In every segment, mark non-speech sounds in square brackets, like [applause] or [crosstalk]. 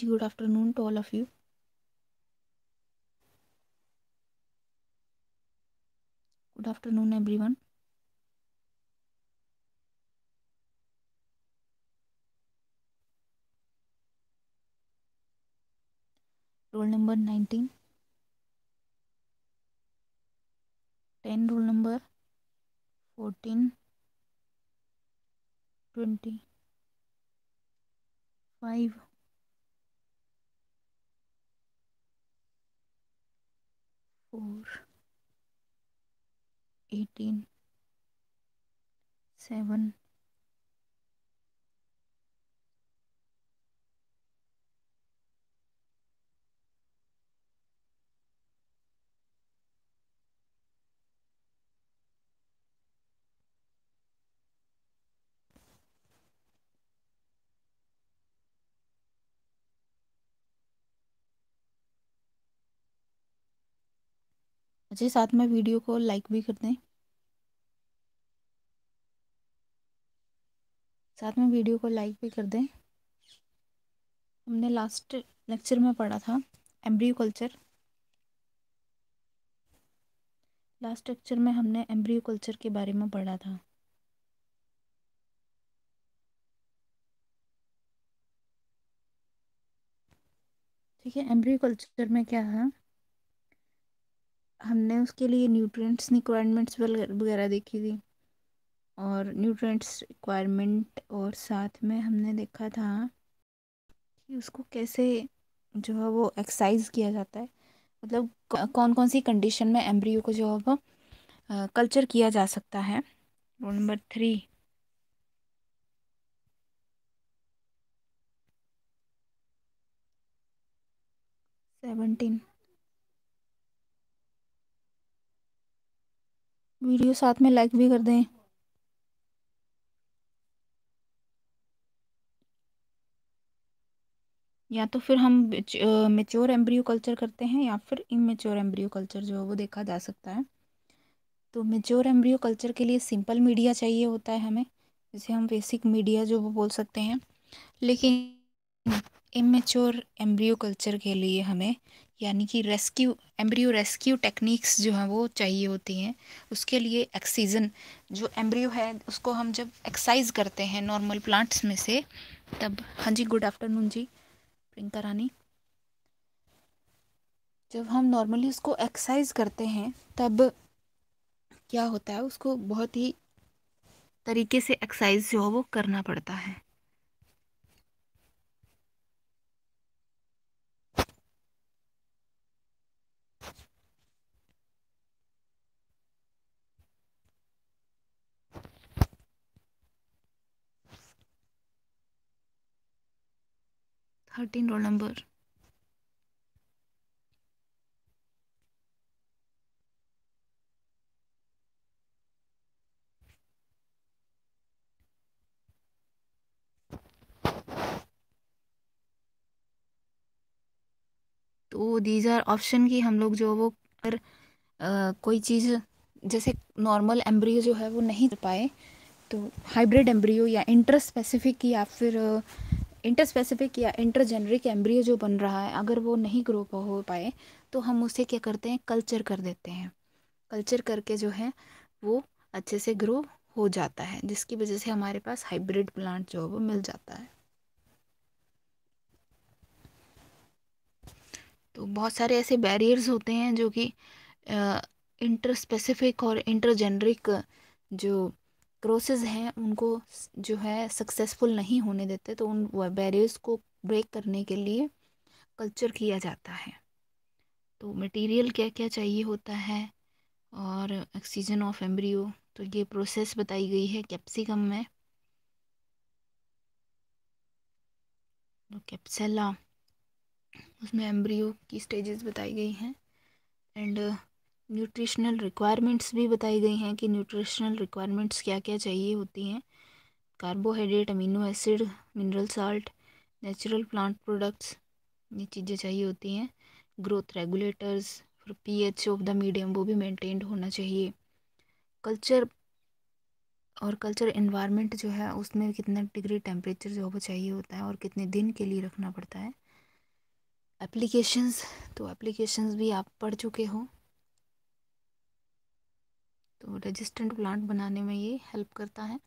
good afternoon to all of you. Good afternoon, everyone. Roll number 19. 10 roll number 14 20 5 Four, eighteen, seven. अच्छा साथ में video को like भी कर दें साथ में वीडियो को लाइक भी कर दें हमने लास्ट लेक्चर में पढ़ा था एम्ब्रियो कल्चर लास्ट लेक्चर में हमने एम्ब्रियो कल्चर के बारे में पढ़ा था ठीक है एम्ब्रियो कल्चर में क्या है हमने उसके लिए न्यूट्रिएंट्स रिक्वायरमेंट्स वगैरह देखी थी और न्यूट्रिएंट्स रिक्वायरमेंट और साथ में हमने देखा था कि उसको कैसे जो है वो एक्सरसाइज किया जाता है मतलब कौन कौन सी कंडीशन में एम्ब्रियो को जो है वो कल्चर किया जा सकता है roll number three seventeen video साथ में लाइक भी कर दें या तो फिर हम मेच्योर एम्ब्रियो कल्चर करते हैं या फिर इमेच्योर एम्ब्रियो कल्चर जो है वो देखा जा सकता है तो मेच्योर एम्ब्रियो कल्चर के लिए सिंपल मीडिया चाहिए होता है हमें जिसे हम बेसिक मीडिया जो वो बोल सकते हैं लेकिन इमेच्योर एम्ब्रियो कल्चर के लिए हमें यानी कि रेस्क्यू एम्ब्रियो रेस्क्यू टेक्निक्स जो हैं वो चाहिए होती हैं उसके लिए एक्सीजन जो एम्ब्रियो है उसको हम जब एक्साइज करते हैं नॉर्मल प्लांट्स में से तब हाँ जी गुड आफ्टरनून जी प्रियंका रानी जब हम नॉर्मली उसको एक्साइज करते हैं तब क्या होता है उसको बहुत ही तरीके से एक्साइज जो है वो करना पड़ता है थर्टीन रोल नंबर तो दीज आर ऑप्शन की हम लोग जो वो अगर कोई चीज़ जैसे नॉर्मल एम्ब्रियो जो है वो नहीं पाए तो हाइब्रिड एम्ब्रियो या इंटर स्पेसिफिक या फिर इंटर स्पेसिफिक या इंटर जेनरिक एम्ब्रियो जो बन रहा है अगर वो नहीं ग्रो हो पाए तो हम उसे क्या करते हैं कल्चर कर देते हैं कल्चर करके जो है वो अच्छे से ग्रो हो जाता है जिसकी वजह से हमारे पास हाइब्रिड प्लांट जो है वो मिल जाता है तो बहुत सारे ऐसे बैरियर्स होते हैं जो कि इंटर स्पेसिफिक और इंटर जेनरिक जो क्रोसेस हैं उनको जो है सक्सेसफुल नहीं होने देते तो उन बैरियर्स को ब्रेक करने के लिए कल्चर किया जाता है तो मटेरियल क्या क्या चाहिए होता है और ऑक्सीजन ऑफ एम्ब्रियो तो ये प्रोसेस बताई गई है कैप्सिकम में तो कैप्सेला उसमें एम्ब्रियो की स्टेजेस बताई गई हैं एंड न्यूट्रिशनल रिक्वायरमेंट्स भी बताई गई हैं कि न्यूट्रिशनल रिक्वायरमेंट्स क्या क्या चाहिए होती हैं carbohydrate amino acid mineral salt natural plant products ये चीज़ें चाहिए होती हैं ग्रोथ रेगुलेटर्स फिर पीएच ऑफ द मीडियम वो भी मेंटेन्ड होना चाहिए कल्चर और कल्चर इन्वायरमेंट जो है उसमें कितना डिग्री टेम्परेचर जो है वो चाहिए होता है और कितने दिन के लिए रखना पड़ता है एप्लीकेशंस तो एप्लीकेशंस भी आप पढ़ चुके हो तो रेजिस्टेंट प्लांट बनाने में ये हेल्प करता है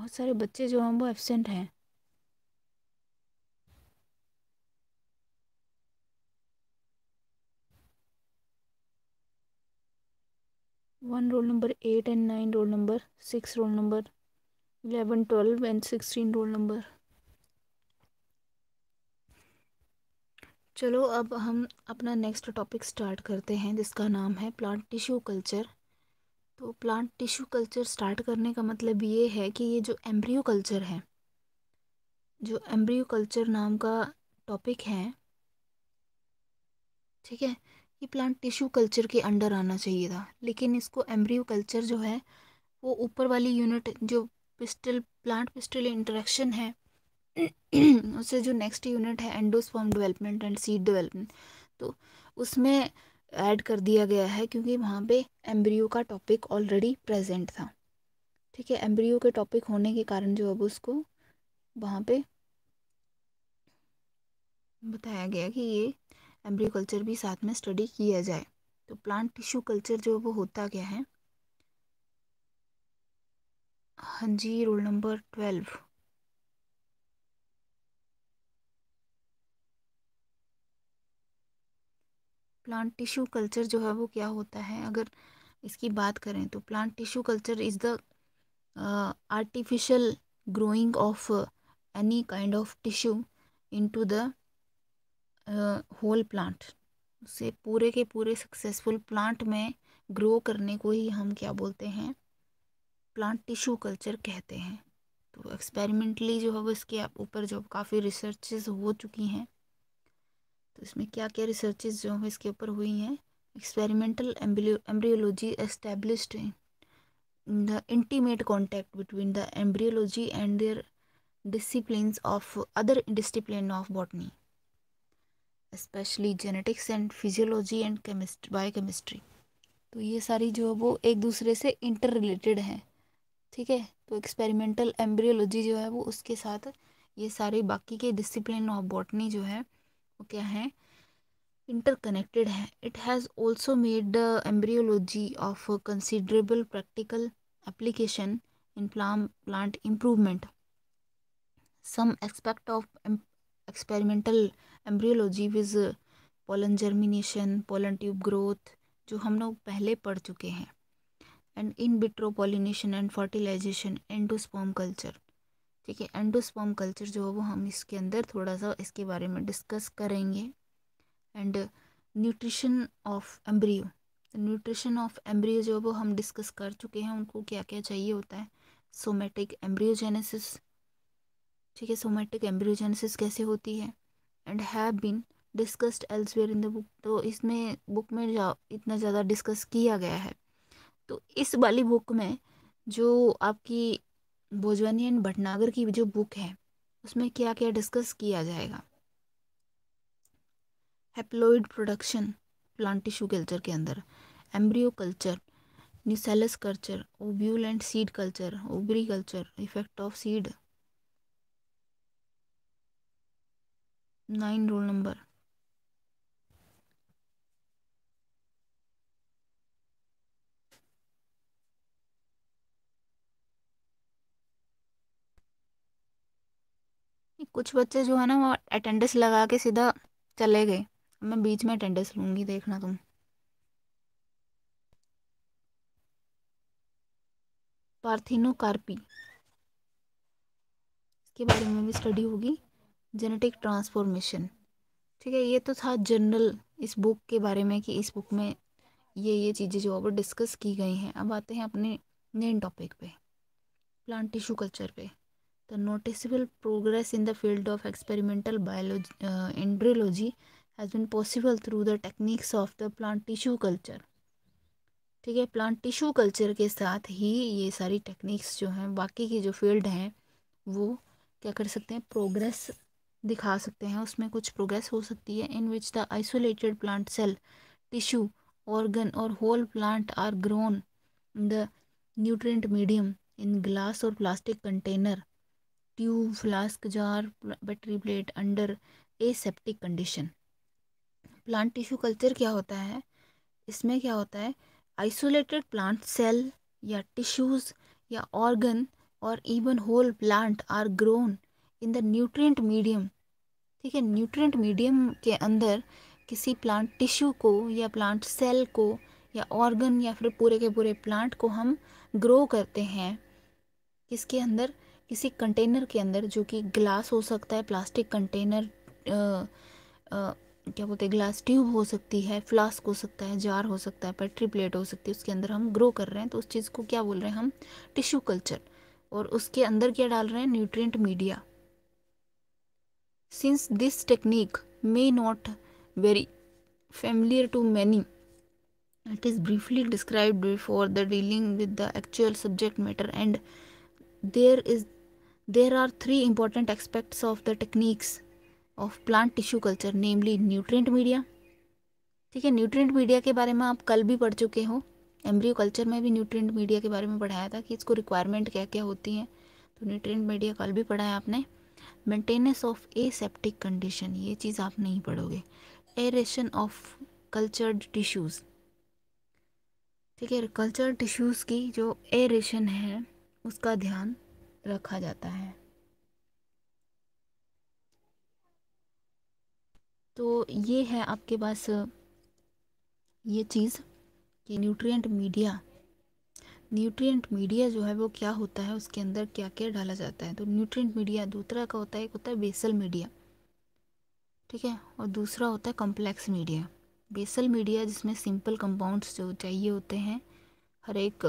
बहुत सारे बच्चे जो हैं वो एबसेंट हैं one roll number eight and nine roll number six roll number eleven twelve and sixteen roll number चलो अब हम अपना नेक्स्ट टॉपिक स्टार्ट करते हैं जिसका नाम है प्लांट टिश्यू कल्चर तो प्लांट टिश्यू कल्चर स्टार्ट करने का मतलब ये है कि ये जो एम्ब्रियो कल्चर है जो एम्ब्रियो कल्चर नाम का टॉपिक है ठीक है ये प्लांट टिश्यू कल्चर के अंडर आना चाहिए था लेकिन इसको एम्ब्रियो कल्चर जो है वो ऊपर वाली यूनिट जो पिस्टल प्लांट पिस्टल इंटरेक्शन है [clears throat] उससे जो नेक्स्ट यूनिट है endosperm development and seed development तो उसमें ऐड कर दिया गया है क्योंकि वहाँ पे एम्ब्रियो का टॉपिक ऑलरेडी प्रेजेंट था ठीक है एम्ब्रियो के टॉपिक होने के कारण जो अब उसको वहाँ पे बताया गया कि ये एम्ब्रियो कल्चर भी साथ में स्टडी किया जाए तो प्लांट टिश्यू कल्चर जो वो होता क्या है हाँ जी roll number twelve plant tissue culture जो है वो क्या होता है अगर इसकी बात करें तो plant tissue culture is the artificial growing of any kind of tissue into the whole plant उसे पूरे के पूरे सक्सेसफुल प्लांट में ग्रो करने को ही हम क्या बोलते हैं प्लांट टिश्यू कल्चर कहते हैं तो एक्सपेरिमेंटली जो है वो इसके ऊपर जो काफ़ी रिसर्चेस हो चुकी हैं तो इसमें क्या क्या रिसर्चेज जो हैं इसके ऊपर हुई हैं experimental embryology established in the intimate contact between the embryology and their of other other of botany botany genetics and physiology and and biochemistry तो ये सारी जो है वो एक दूसरे से इंटर रिलेटेड हैं ठीक है तो एक्सपेरिमेंटल एम्ब्रियोलॉजी जो है वो उसके साथ ये सारे बाकी के डिसिप्लिन ऑफ बॉटनी जो है वो क्या है इंटरकनेक्टेड है it has also made the embryology of considerable practical application in प्लाम plant improvement some expect of experimental embryology viz pollen germination pollen tube growth जो हम लोग पहले पढ़ चुके हैं and in vitro pollination and fertilisation and to sperm culture ठीक है एंडोस्पर्म कल्चर जो है वो हम इसके अंदर थोड़ा सा इसके बारे में डिस्कस करेंगे and nutrition of embryo nutrition of embryo जो है वो हम डिस्कस कर चुके हैं उनको क्या क्या चाहिए होता है सोमेटिक एम्ब्रियोजेनेसिस ठीक है सोमेटिक एम्ब्रियोजेनेसिस कैसे होती है and have been discussed elsewhere in the book तो इसमें बुक में जा इतना ज़्यादा डिस्कस किया गया है तो इस वाली बुक में जो आपकी भोजवानी एंड भटनागर की जो बुक है उसमें क्या क्या डिस्कस किया जाएगा haploid production plant tissue culture के अंदर embryo culture nucellus culture ovule and seed culture ovary culture effect of seed nine roll number कुछ बच्चे जो है ना वो अटेंडेंस लगा के सीधा चले गए मैं बीच में अटेंडेंस लूँगी देखना तुम पार्थिनो कार्पी इसके बारे में भी स्टडी होगी जेनेटिक ट्रांसफॉर्मेशन ठीक है ये तो था जनरल इस बुक के बारे में कि इस बुक में ये ये चीज़ें जो अब डिस्कस की गई हैं अब आते हैं अपने मेन टॉपिक पे प्लांट टिश्यू कल्चर पे The noticeable progress in the field of experimental biology, uh, embryology has been possible through the techniques of the plant tissue culture. ठीक है प्लांट टिश्यू कल्चर के साथ ही ये सारी टेक्निक्स जो हैं बाकी की जो फील्ड हैं वो क्या कर सकते हैं प्रोग्रेस दिखा सकते हैं उसमें कुछ प्रोग्रेस हो सकती है in which the isolated plant cell tissue organ or whole plant are grown the nutrient medium in glass or plastic container tube flask jar petri plate under aseptic condition plant tissue culture क्या होता है इसमें क्या होता है isolated plant cell या tissues या organ or even whole plant are grown in the nutrient medium ठीक है न्यूट्रिएंट मीडियम के अंदर किसी प्लांट टिश्यू को या प्लांट सेल को या ऑर्गन या फिर पूरे के पूरे प्लांट को हम ग्रो करते हैं किसके अंदर किसी कंटेनर के अंदर जो कि ग्लास हो सकता है प्लास्टिक कंटेनर आ, आ, क्या बोलते हैं ग्लास ट्यूब हो सकती है फ्लास्क हो सकता है जार हो सकता है पेट्री प्लेट हो सकती है उसके अंदर हम ग्रो कर रहे हैं तो उस चीज़ को क्या बोल रहे हैं हम टिश्यू कल्चर और उसके अंदर क्या डाल रहे हैं nutrient media since this technique may not very familiar to many it is briefly describe before the dealing with the actual subject matter and there is There are three important aspects of the techniques of plant tissue culture, namely nutrient media. ठीक है nutrient media के बारे में आप कल भी पढ़ चुके हो एम्ब्रियो कल्चर में भी न्यूट्रिएंट मीडिया के बारे में पढ़ाया था कि इसको रिक्वायरमेंट क्या क्या होती है तो न्यूट्रिएंट मीडिया कल भी पढ़ाया आपने maintenance of aseptic condition ये चीज़ आप नहीं पढ़ोगे एरेशन ऑफ कल्चर्ड टिश्यूज़ ठीक है कल्चर टिश्यूज़ की जो एरेशन है उसका ध्यान रखा जाता है तो ये है आपके पास ये चीज़ कि न्यूट्रिएंट मीडिया न्यूट्रिएंट मीडिया जो है वो क्या होता है उसके अंदर क्या क्या डाला जाता है तो न्यूट्रिएंट मीडिया दूसरा का होता है एक होता है बेसल मीडिया ठीक है और दूसरा होता है कॉम्प्लेक्स मीडिया बेसल मीडिया जिसमें सिंपल कंपाउंड्स जो चाहिए होते हैं हर एक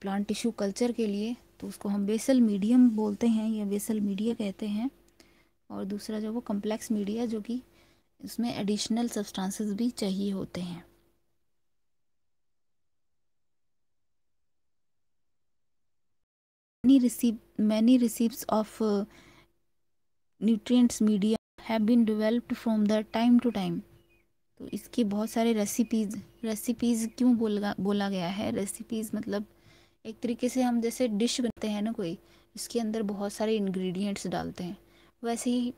प्लांट टिश्यू कल्चर के लिए तो उसको हम बेसल मीडियम बोलते हैं या बेसल मीडिया कहते हैं और दूसरा जो वो कम्प्लेक्स मीडिया जो कि उसमें एडिशनल सब्सटेंसेस भी चाहिए होते हैं many receive many receives of nutrients media have been developed from the time to time तो इसके बहुत सारे रेसिपीज़ रेसिपीज़ क्यों बोला बोला गया है रेसिपीज़ मतलब एक तरीके से हम जैसे डिश बनते हैं ना कोई इसके अंदर बहुत सारे इंग्रेडिएंट्स डालते हैं वैसे ही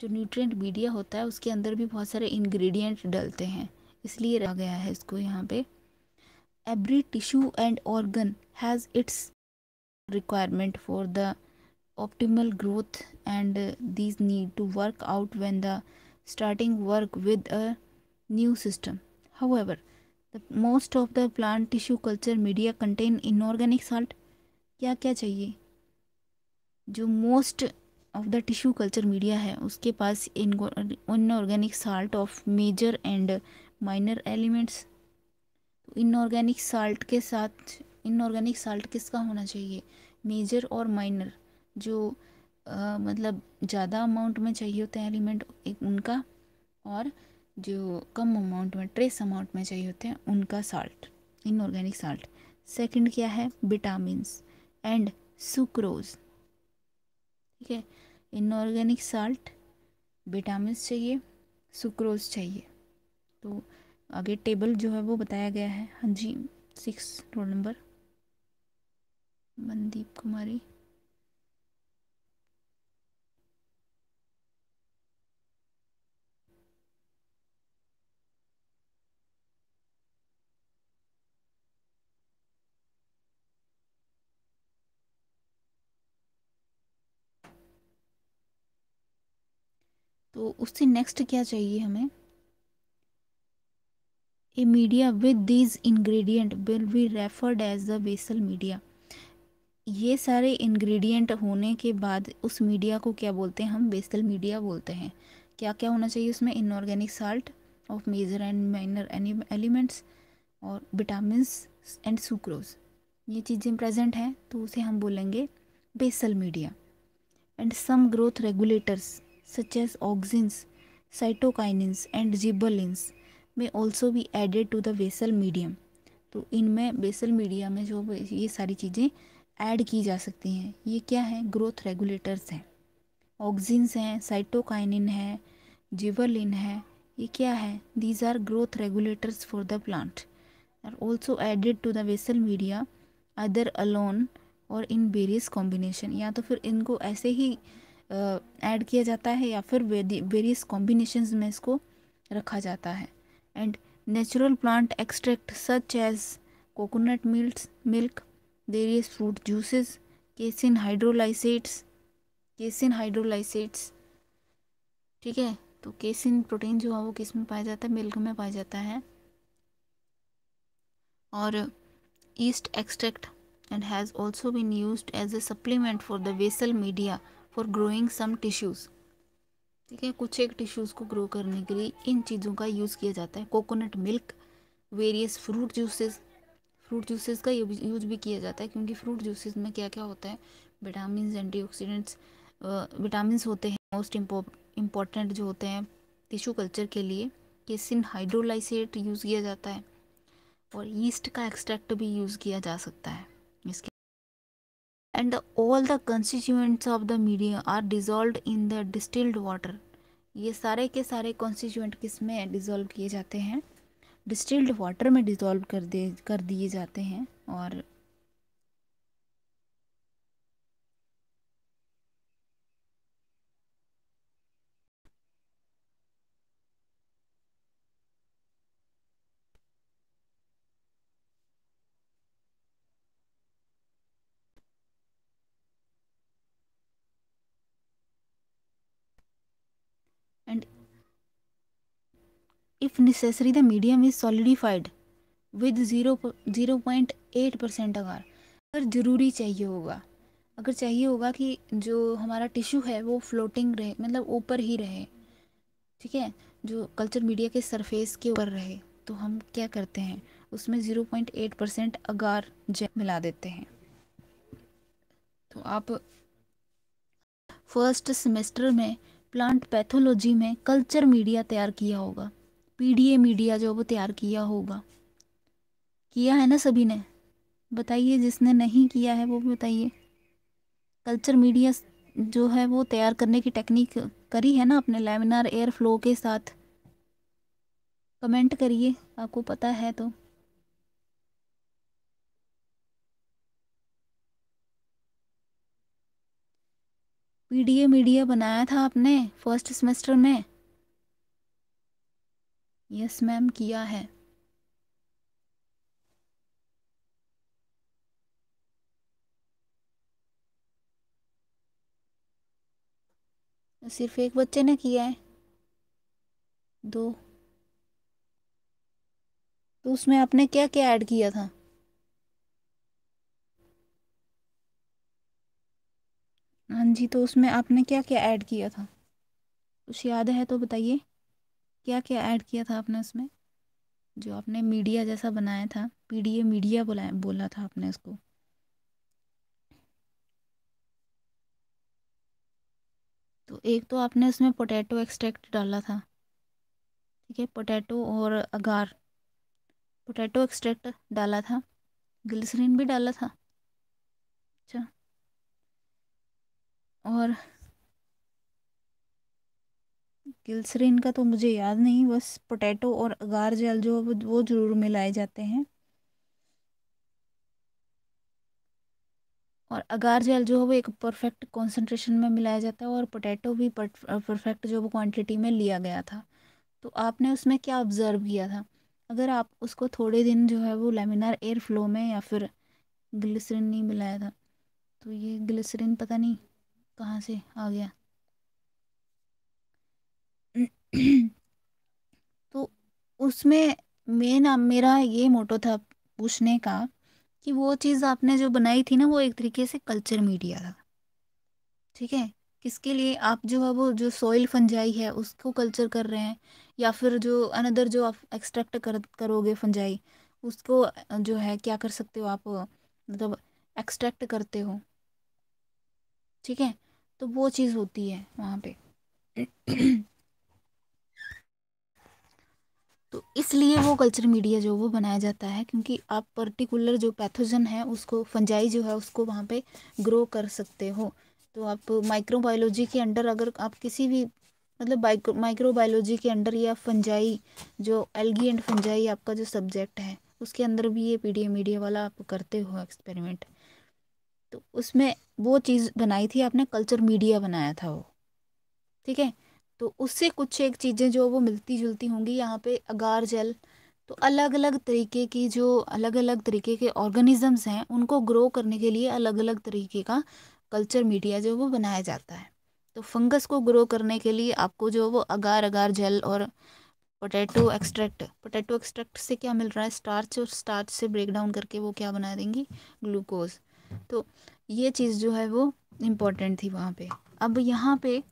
जो न्यूट्रिएंट मीडिया होता है उसके अंदर भी बहुत सारे इंग्रेडिएंट डालते हैं इसलिए रखा गया है इसको यहाँ पे every tissue and organ has its requirement for the optimal growth and these need to work out the starting work with a new system however the most of the plant tissue culture media contain inorganic salt क्या क्या चाहिए जो most of the tissue culture media है उसके पास inorganic salt of major and minor elements तो inorganic salt के साथ इनऑर्गेनिक साल्ट किसका होना चाहिए मेजर और माइनर जो आ, मतलब ज़्यादा अमाउंट में चाहिए होते हैं एलिमेंट उनका और जो कम अमाउंट में ट्रेस अमाउंट में चाहिए होते हैं उनका साल्ट इनऑर्गेनिक साल्ट सेकंड क्या है विटामिन्स एंड सुक्रोज ठीक है इनऑर्गेनिक साल्ट विटामिन चाहिए सुक्रोज चाहिए तो आगे टेबल जो है वो बताया गया है हाँ जी six roll number Mandeep Kumari उससे नेक्स्ट क्या चाहिए हमें a media with these ingredient will be referred as the basal media ये सारे इंग्रेडिएंट होने के बाद उस मीडिया को क्या बोलते हैं हम बेसल मीडिया बोलते हैं क्या क्या होना चाहिए उसमें inorganic salt of major and minor elements और विटामिन एंड सुक्रोज ये चीज़ें प्रेजेंट हैं तो उसे हम बोलेंगे basal media and some growth regulators such as auxins, cytokinins and gibberellins may also be added to the basal medium तो इनमें बेसल मीडिया में जो ये सारी चीज़ें ऐड की जा सकती हैं ये क्या है ग्रोथ रेगुलेटर्स हैं ऑक्जिन्स हैं साइटोकाइनिन है जिवलिन है ये क्या है these are growth regulators for the plant are also added to the vessel media other alone और इन वेरियस कॉम्बिनेशन या तो फिर इनको ऐसे ही ऐड किया जाता है या फिर वेरियस कॉम्बिनेशन में इसको रखा जाता है and natural plant extract such as coconut milk milk various fruit juices casein hydrolysates casein hydrolysates ठीक है तो केसिन प्रोटीन जो है वो किस में पाया जाता है मिल्क में पाया जाता है और yeast extract and has also been use as a supplement for the vessel media for growing some tissues ठीक है कुछ एक टिश्यूज़ को ग्रो करने के लिए इन चीज़ों का यूज़ किया जाता है coconut milk various fruit juices fruit juices का यूज भी किया जाता है क्योंकि फ्रूट जूसेस में क्या क्या होता है विटामिन एंटीऑक्सीडेंट्स विटामिन होते हैं मोस्ट इम्पॉर्टेंट जो होते हैं टिश्यू कल्चर के लिए केसिन हाइड्रोलाइसेट यूज़ किया जाता है और ईस्ट का एक्सट्रैक्ट भी यूज़ किया जा सकता है and the, all the constituents of the medium are dissolved in the distilled water ये सारे के सारे constituent किस में डिज़ोल्व किए जाते हैं डिस्टिल्ड वाटर में डिज़ोल्व कर दे कर दिए जाते हैं और if necessary the medium is solidified with zero zero point eight percent अगर अगर ज़रूरी चाहिए होगा अगर चाहिए होगा कि जो हमारा टिश्यू है वो फ्लोटिंग रहे मतलब ऊपर ही रहे ठीक है जो कल्चर मीडिया के सरफेस के ऊपर रहे तो हम क्या करते हैं उसमें zero point eight percent agar gel मिला देते हैं तो आप फर्स्ट सेमेस्टर में प्लांट पैथोलॉजी में कल्चर मीडिया तैयार किया होगा पीडीए मीडिया जो वो तैयार किया होगा किया है ना सभी ने बताइए जिसने नहीं किया है वो भी बताइए कल्चर मीडिया जो है वो तैयार करने की टेक्निक करी है ना आपने लेमिनार एयर फ्लो के साथ कमेंट करिए आपको पता है तो पीडीए मीडिया बनाया था आपने फर्स्ट सेमेस्टर में यस मैम किया है सिर्फ एक बच्चे ने किया है दो तो उसमें आपने क्या क्या ऐड किया था हाँ जी तो उसमें आपने क्या क्या ऐड किया था कुछ याद है तो बताइए क्या क्या ऐड किया था आपने उसमें जो आपने मीडिया जैसा बनाया था पीडीए मीडिया बोला बोला था आपने उसको तो एक तो आपने उसमें पोटैटो एक्सट्रैक्ट डाला था ठीक है पोटैटो और अगार पोटैटो एक्सट्रैक्ट डाला था ग्लिसरीन भी डाला था अच्छा और गिल्सरीन का तो मुझे याद नहीं बस पोटैटो और अगार जल जो वो ज़रूर मिलाए जाते हैं और अगार जेल जो है वो एक परफेक्ट कॉन्सेंट्रेशन में मिलाया जाता है और पोटैटो भी परफेक्ट जो वो क्वांटिटी में लिया गया था तो आपने उसमें क्या ऑब्ज़र्व किया था अगर आप उसको थोड़े दिन जो है वो लेमिनार एयर फ्लो में या फिर ग्लिसरीन नहीं मिलाया था तो ये ग्लिसरीन पता नहीं कहाँ से आ गया तो उसमें मेन मेरा ये मोटो था पूछने का कि वो चीज़ आपने जो बनाई थी ना वो एक तरीके से कल्चर मीडिया था ठीक है किसके लिए आप जो है वो जो सॉइल फंजाई है उसको कल्चर कर रहे हैं या फिर जो अनदर जो आप एक्सट्रैक्ट कर करोगे फंजाई उसको जो है क्या कर सकते हो आप मतलब एक्सट्रैक्ट करते हो ठीक है तो वो चीज़ होती है वहाँ पे तो इसलिए वो कल्चर मीडिया जो वो बनाया जाता है क्योंकि आप पर्टिकुलर जो पैथोजन है उसको फंजाई जो है उसको वहाँ पे ग्रो कर सकते हो तो आप माइक्रोबायोलॉजी के अंडर अगर आप किसी भी मतलब माइक्रोबायोलॉजी के अंडर या फंजाई जो एल्गी एंड फंजाई आपका जो सब्जेक्ट है उसके अंदर भी ये पी मीडिया वाला आप करते हो एक्सपेरिमेंट तो उसमें वो चीज़ बनाई थी आपने कल्चर मीडिया बनाया था वो ठीक है तो उससे कुछ एक चीज़ें जो वो मिलती जुलती होंगी यहाँ पे अगार जेल तो अलग अलग तरीके की जो अलग अलग तरीके के ऑर्गेनिजम्स हैं उनको ग्रो करने के लिए अलग अलग तरीके का कल्चर मीडिया जो वो बनाया जाता है तो फंगस को ग्रो करने के लिए आपको जो वो अगार अगार जेल और पोटैटो एक्सट्रैक्ट पोटैटो एक्सट्रैक्ट से क्या मिल रहा है स्टार्च और स्टार्च से ब्रेक डाउन करके वो क्या बना देंगी ग्लूकोज तो ये चीज़ जो है वो इम्पोर्टेंट थी वहाँ पे अब यहाँ पे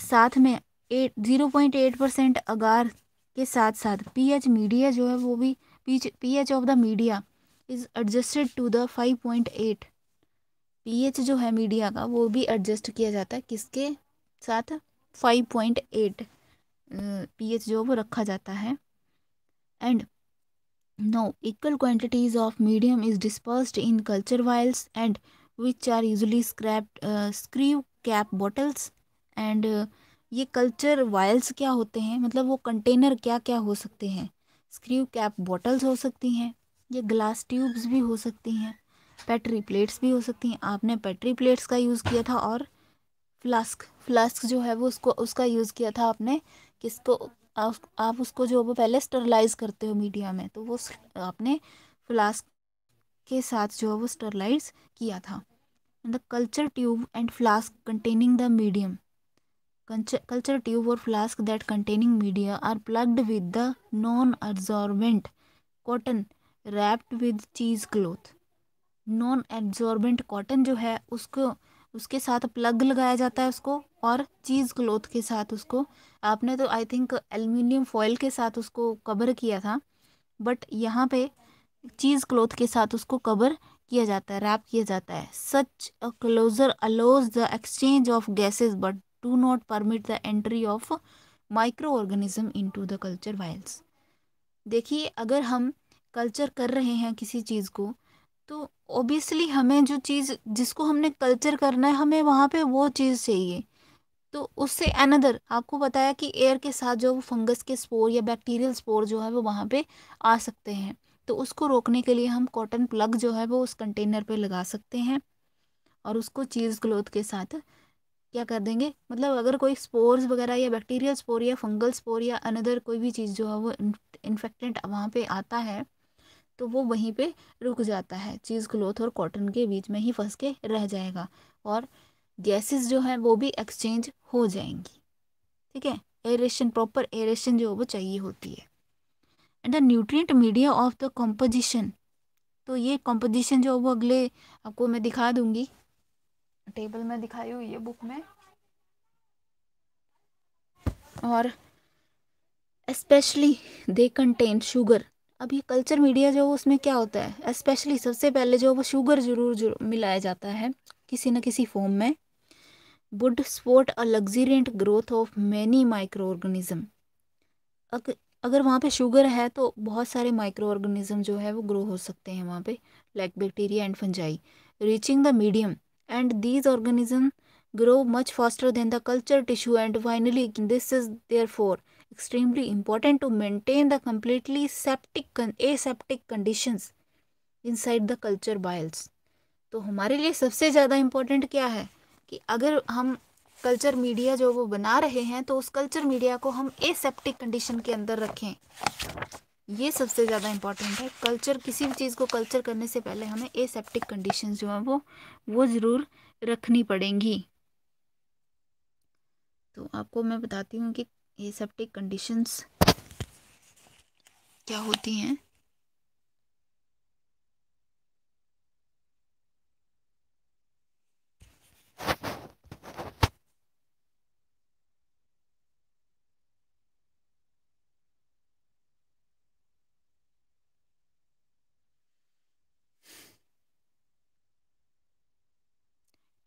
साथ में eight zero point eight percent agar के साथ साथ पीएच मीडिया जो है वो भी pH of the media is adjusted to the five point eight P जो है मीडिया का वो भी एडजस्ट किया जाता है किसके साथ फाइव पॉइंट एट पी जो वो रखा जाता है and no equal quantities of medium is dispersed in culture vials and which are usually scrap screw cap bottles and uh, ये कल्चर वायल्स क्या होते हैं मतलब वो कंटेनर क्या क्या हो सकते हैं स्क्रू कैप बॉटल्स हो सकती हैं ये ग्लास ट्यूब्स भी हो सकती हैं पैटरी प्लेट्स भी हो सकती हैं आपने पैटरी प्लेट्स का यूज़ किया था और फ्लास्क फ्लास्क जो है वो उसको उसका यूज़ किया था आपने किसको आप, आप उसको जो वो पहले स्टरलाइज करते हो मीडिया में तो वो आपने फ्लास्क के साथ जो है वो स्टरलाइज किया था the culture tube and flask containing the medium culture tube or flask that containing media are plugged with the non-absorbent cotton wrapped with cloth non absorbent cotton जो है उसको उसके साथ प्लग लगाया जाता है उसको और चीज़ क्लोथ के साथ उसको आपने तो आई थिंक एल्यूमिनियम फॉयल के साथ उसको कवर किया था बट यहाँ पे चीज़ क्लोथ के साथ उसको कवर किया जाता है रैप किया जाता है such a closure allows the exchange of gases but do not permit the entry of micro organism into the culture vials देखिए अगर हम कल्चर कर रहे हैं किसी चीज़ को तो ओबियसली हमें जो चीज़ जिसको हमने कल्चर करना है हमें वहाँ पे वो चीज़ चाहिए तो उससे अनदर आपको बताया कि एयर के साथ जो फंगस के स्पोर या बैक्टीरियल स्पोर जो है वो वहाँ पे आ सकते हैं तो उसको रोकने के लिए हम कॉटन प्लग जो है वो उस कंटेनर पे लगा सकते हैं और उसको चीज़ क्लोथ के साथ क्या कर देंगे मतलब अगर कोई स्पोर्स वगैरह या बैक्टीरियल स्पोर या फंगल स्पोर या अनदर कोई भी चीज़ जो है वो इन्फेक्टेंट वहाँ पे आता है तो वो वहीं पे रुक जाता है चीज़ क्लोथ और कॉटन के बीच में ही फंस के रह जाएगा और गैसेस जो हैं वो भी एक्सचेंज हो जाएंगी ठीक है एरेशन प्रॉपर एरेशन जो है वो चाहिए होती है and the nutrient media of the composition तो ये कॉम्पोजिशन जो है वो अगले आपको मैं दिखा दूँगी टेबल में दिखाई हुई है बुक में और स्पेशली दे कंटेन शुगर अब ये कल्चर मीडिया जो उसमें क्या होता है स्पेशली सबसे पहले जो वो शुगर जरूर, मिलाया जाता है किसी न किसी फॉर्म में would support a luxuriant growth of many micro organism अगर वहाँ पे शुगर है तो बहुत सारे माइक्रो ऑर्गेनिज्म जो है वो ग्रो हो सकते हैं वहाँ पे like bacteria and fungi reaching the medium and these organism grow much faster than the culture tissue and finally this is therefore extremely important to maintain the completely septic con aseptic conditions inside the culture vials तो हमारे लिए सबसे ज़्यादा important क्या है कि अगर हम कल्चर मीडिया जो वो बना रहे हैं तो उस कल्चर मीडिया को हम एसेप्टिक कंडीशन के अंदर रखें ये सबसे ज़्यादा इम्पॉर्टेंट है कल्चर किसी भी चीज़ को कल्चर करने से पहले हमें एसेप्टिक कंडीशन जो है वो वो ज़रूर रखनी पड़ेंगी तो आपको मैं बताती हूँ कि एसेप्टिक कंडीशंस क्या होती हैं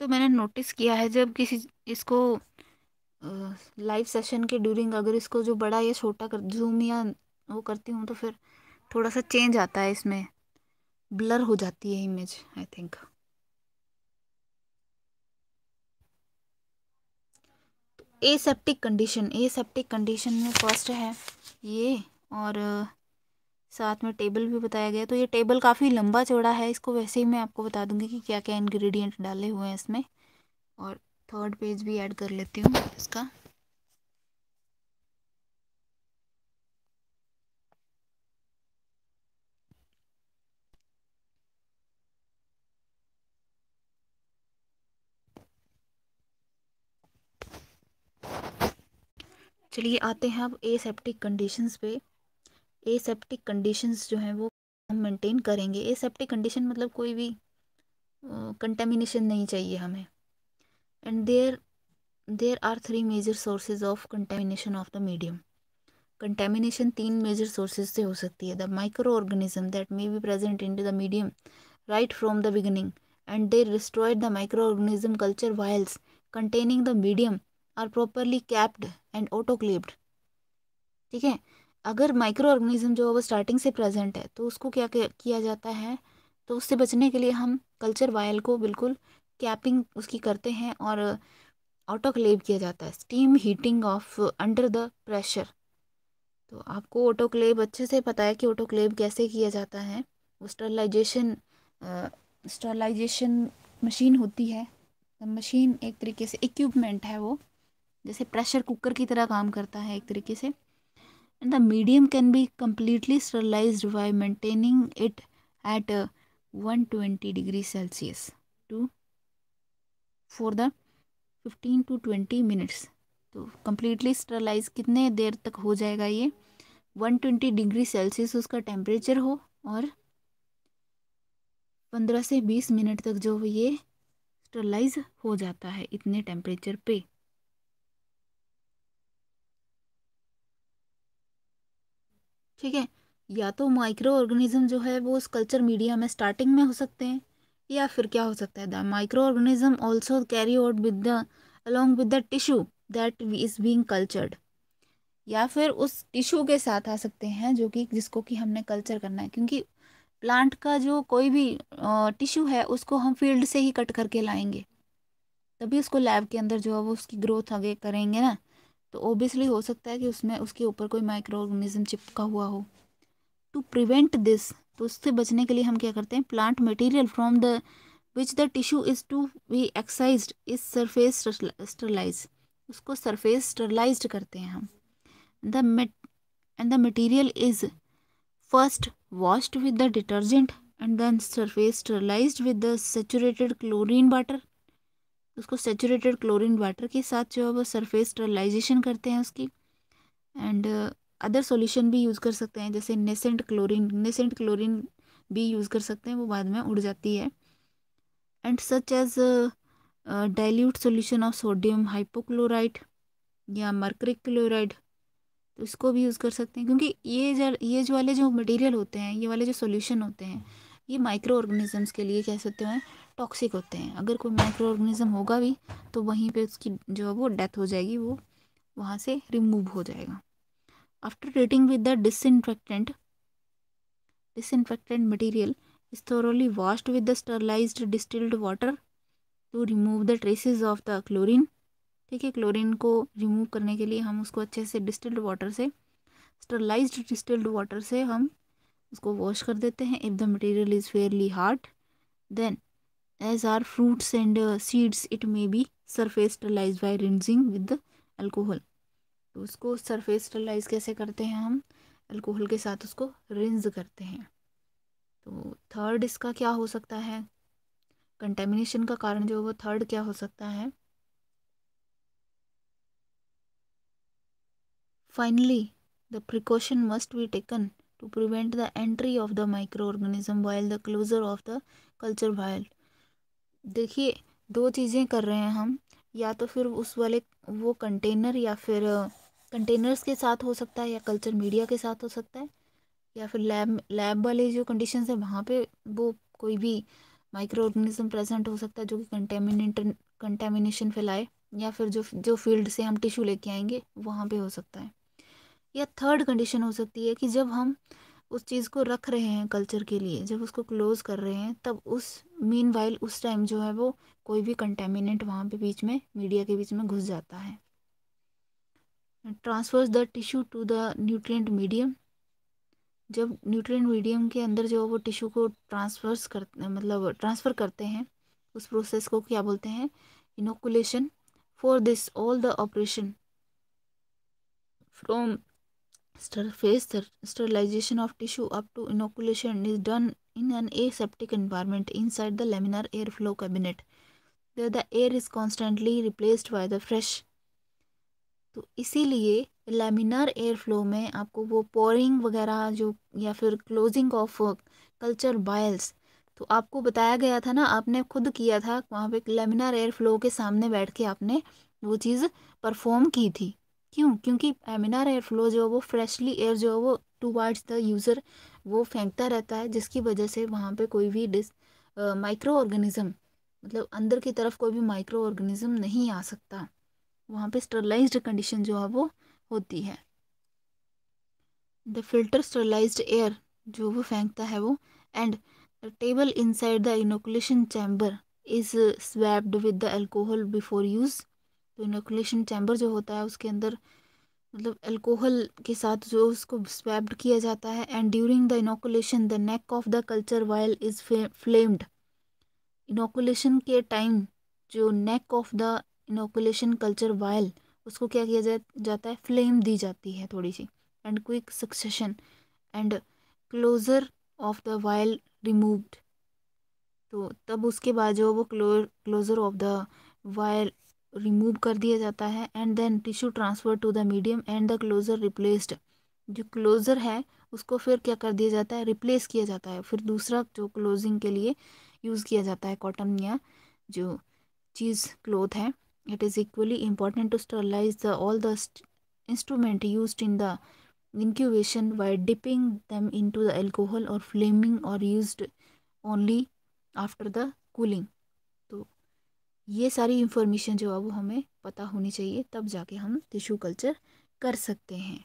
तो मैंने नोटिस किया है जब किसी इसको लाइव सेशन के ड्यूरिंग अगर इसको जो बड़ा या छोटा कर जूम या वो करती हूँ तो फिर थोड़ा सा चेंज आता है इसमें ब्लर हो जाती है image I think aseptic condition aseptic condition में फर्स्ट है ये और साथ में टेबल भी बताया गया तो ये टेबल काफ़ी लंबा चौड़ा है इसको वैसे ही मैं आपको बता दूंगी कि क्या क्या इंग्रेडिएंट डाले हुए हैं इसमें और थर्ड पेज भी ऐड कर लेती हूँ इसका चलिए आते हैं अब एसेप्टिक कंडीशंस पे एसेप्टिक कंडीशंस जो हैं वो हम मेंटेन करेंगे एसेप्टिक कंडीशन मतलब कोई भी कंटेमिनेशन नहीं चाहिए हमें and there there are three major sources of contamination of the medium contamination तीन मेजर सोर्सेज से हो सकती है the micro organism that may be present in the medium right from the the and and destroyed the micro organism culture vials containing the medium are properly capped and autoclaved ठीक है अगर micro organism जो है वो starting से present है तो उसको क्या किया जाता है तो उससे बचने के लिए हम कल्चर वायल को बिल्कुल कैपिंग उसकी करते हैं और ऑटोक्लेव किया जाता है steam heating of under the pressure तो आपको ऑटोक्लेव अच्छे से पता है कि ऑटोक्लेव कैसे किया जाता है वो स्टरलाइजेशन स्टरलाइजेशन मशीन होती है तो मशीन एक तरीके से इक्विपमेंट है वो जैसे प्रेशर कुकर की तरह काम करता है एक तरीके से and the medium can be completely sterilized by maintaining it at 120 degree Celsius to for the 15 to 20 minutes so, completely sterilize कितने देर तक हो जाएगा ये 120 degree celsius उसका temperature हो और 15 से 20 मिनट तक जो ये स्टरलाइज हो जाता है इतने टेम्परेचर पे ठीक है या तो माइक्रो ऑर्गेनिज्म जो है वो उस कल्चर मीडिया में स्टार्टिंग में हो सकते हैं या फिर क्या हो सकता है the micro organism also carry out with the along with the tissue that is being cultured या फिर उस टिश्यू के साथ आ सकते हैं जो कि जिसको कि हमने कल्चर करना है क्योंकि प्लांट का जो कोई भी टिश्यू है उसको हम फील्ड से ही कट करके लाएंगे तभी उसको लैब के अंदर जो है वो उसकी ग्रोथ आगे करेंगे ना तो ओबियसली हो सकता है कि उसमें उसके ऊपर कोई माइक्रो ऑर्गेनिज्म चिपका हुआ हो टू प्रिवेंट दिस तो उससे बचने के लिए हम क्या करते हैं plant material from the which the tissue is to be excise is surface sterilize उसको सरफेस स्टरलाइज करते हैं हम the and the material is first washed with the detergent and then surface sterilize with the saturated chlorine water उसको saturated chlorine water के साथ जो है वो सरफेस स्टरलाइजेशन करते हैं उसकी एंड अदर सॉल्यूशन भी यूज़ कर सकते हैं जैसे नेसेंट क्लोरीन नेसेंट क्लोरीन भी यूज़ कर सकते हैं वो बाद में उड़ जाती है and such as dilute solution of sodium hypochloride या मर्करिक क्लोराइड तो इसको भी यूज़ कर सकते हैं क्योंकि ये जल ये जो वाले जो मटेरियल होते हैं ये वाले जो सॉल्यूशन होते हैं ये माइक्रो ऑर्गेनिजम्स के लिए कह सकते हैं टॉक्सिक होते हैं अगर कोई माइक्रो ऑर्गेनिज्म होगा भी तो वहीं पे उसकी जो है वो डेथ हो जाएगी वो वहाँ से रिमूव हो जाएगा after treating with the disinfectant disinfectant material is thoroughly washed with the sterilize distilled water to remove the traces of the chlorine ठीक है क्लोरिन को रिमूव करने के लिए हम उसको अच्छे से डिस्टिल्ड वाटर से स्टरलाइज डिस्टिल्ड वाटर से हम उसको वॉश कर देते हैं if the material is fairly hard then As are fruits and uh, seeds, it may be surface sterilized by rinsing with the alcohol. तो उसको सरफेस स्टरलाइज कैसे करते हैं हम अल्कोहल के साथ उसको रिंज करते हैं तो थर्ड इसका क्या हो सकता है कंटेमिनेशन का कारण जो है वो थर्ड क्या हो सकता है finally the precaution must be taken to prevent the entry of the micro organism while the closure of the culture vial देखिए दो चीज़ें कर रहे हैं हम या तो फिर उस वाले वो कंटेनर या फिर कंटेनर्स के साथ हो सकता है या कल्चर मीडिया के साथ हो सकता है या फिर लैब लैब वाले जो कंडीशन है वहाँ पे वो कोई भी माइक्रो ऑर्गेनिज्म प्रेजेंट हो सकता है जो कि कंटेमिनेट कंटेमिनेशन फैलाए या फिर जो जो फील्ड से हम टिश्यू लेके आएंगे वहाँ पे हो सकता है या थर्ड कंडीशन हो सकती है कि जब हम उस चीज़ को रख रहे हैं कल्चर के लिए जब उसको क्लोज़ कर रहे हैं तब उस मीन वाइल उस टाइम जो है वो कोई भी कंटेमिनेंट वहाँ पे बीच में मीडिया के बीच में घुस जाता है transfers the tissue to the nutrient medium जब न्यूट्रिएंट मीडियम के अंदर जो वो टिश्यू को ट्रांसफर्स कर मतलब ट्रांसफ़र करते हैं उस प्रोसेस को क्या बोलते हैं inoculation for this all the operation from Surface sterilization of tissue up to inoculation is done in an aseptic environment inside the laminar airflow cabinet. There the air is constantly replaced by the fresh. तो इसीलिए laminar air flow में आपको वो pouring वगैरह जो या फिर closing of culture बायल्स तो आपको बताया गया था ना आपने खुद किया था वहाँ पे लेमिनर एयर फ्लो के सामने बैठ के आपने वो चीज़ परफॉर्म की थी क्यों क्योंकि एमिनार एयर फ्लो जो है वो फ्रेशली एयर जो है वो टू वर्ड्स द यूज़र वो फेंकता रहता है जिसकी वजह से वहाँ पे कोई भी डिस माइक्रो ऑर्गेनिज़म मतलब अंदर की तरफ कोई भी माइक्रो ऑर्गेनिज़म नहीं आ सकता वहाँ पे स्टरलाइज्ड कंडीशन जो है वो होती है द फिल्टर स्टरलाइज्ड एयर जो वो फेंकता है वो and table inside the inoculation chamber is swabbed with the alcohol before use तो इनोकुलेशन चैम्बर जो होता है उसके अंदर मतलब अल्कोहल के साथ जो उसको स्वैप्ड किया जाता है and during the inoculation the neck of the culture vial is flamed inoculation के टाइम जो neck of the inoculation culture vial उसको क्या किया जा, जाता है फ्लेम दी जाती है थोड़ी सी and quick succession and closure of the vial removed तो तब उसके बाद जो वो closure of the vial remove कर दिया जाता है and then tissue transfer to the medium and the closure replaced जो क्लोजर है उसको फिर क्या कर दिया जाता है रिप्लेस किया जाता है फिर दूसरा जो क्लोजिंग के लिए यूज़ किया जाता है कॉटन या जो चीज़ क्लोथ है it is equally important to sterilize the all the instrument use in the by dipping them into the alcohol और फ्लेमिंग और use only after the cooling ये सारी इन्फॉर्मेशन जो है वो हमें पता होनी चाहिए तब जाके हम टिश्यू कल्चर कर सकते हैं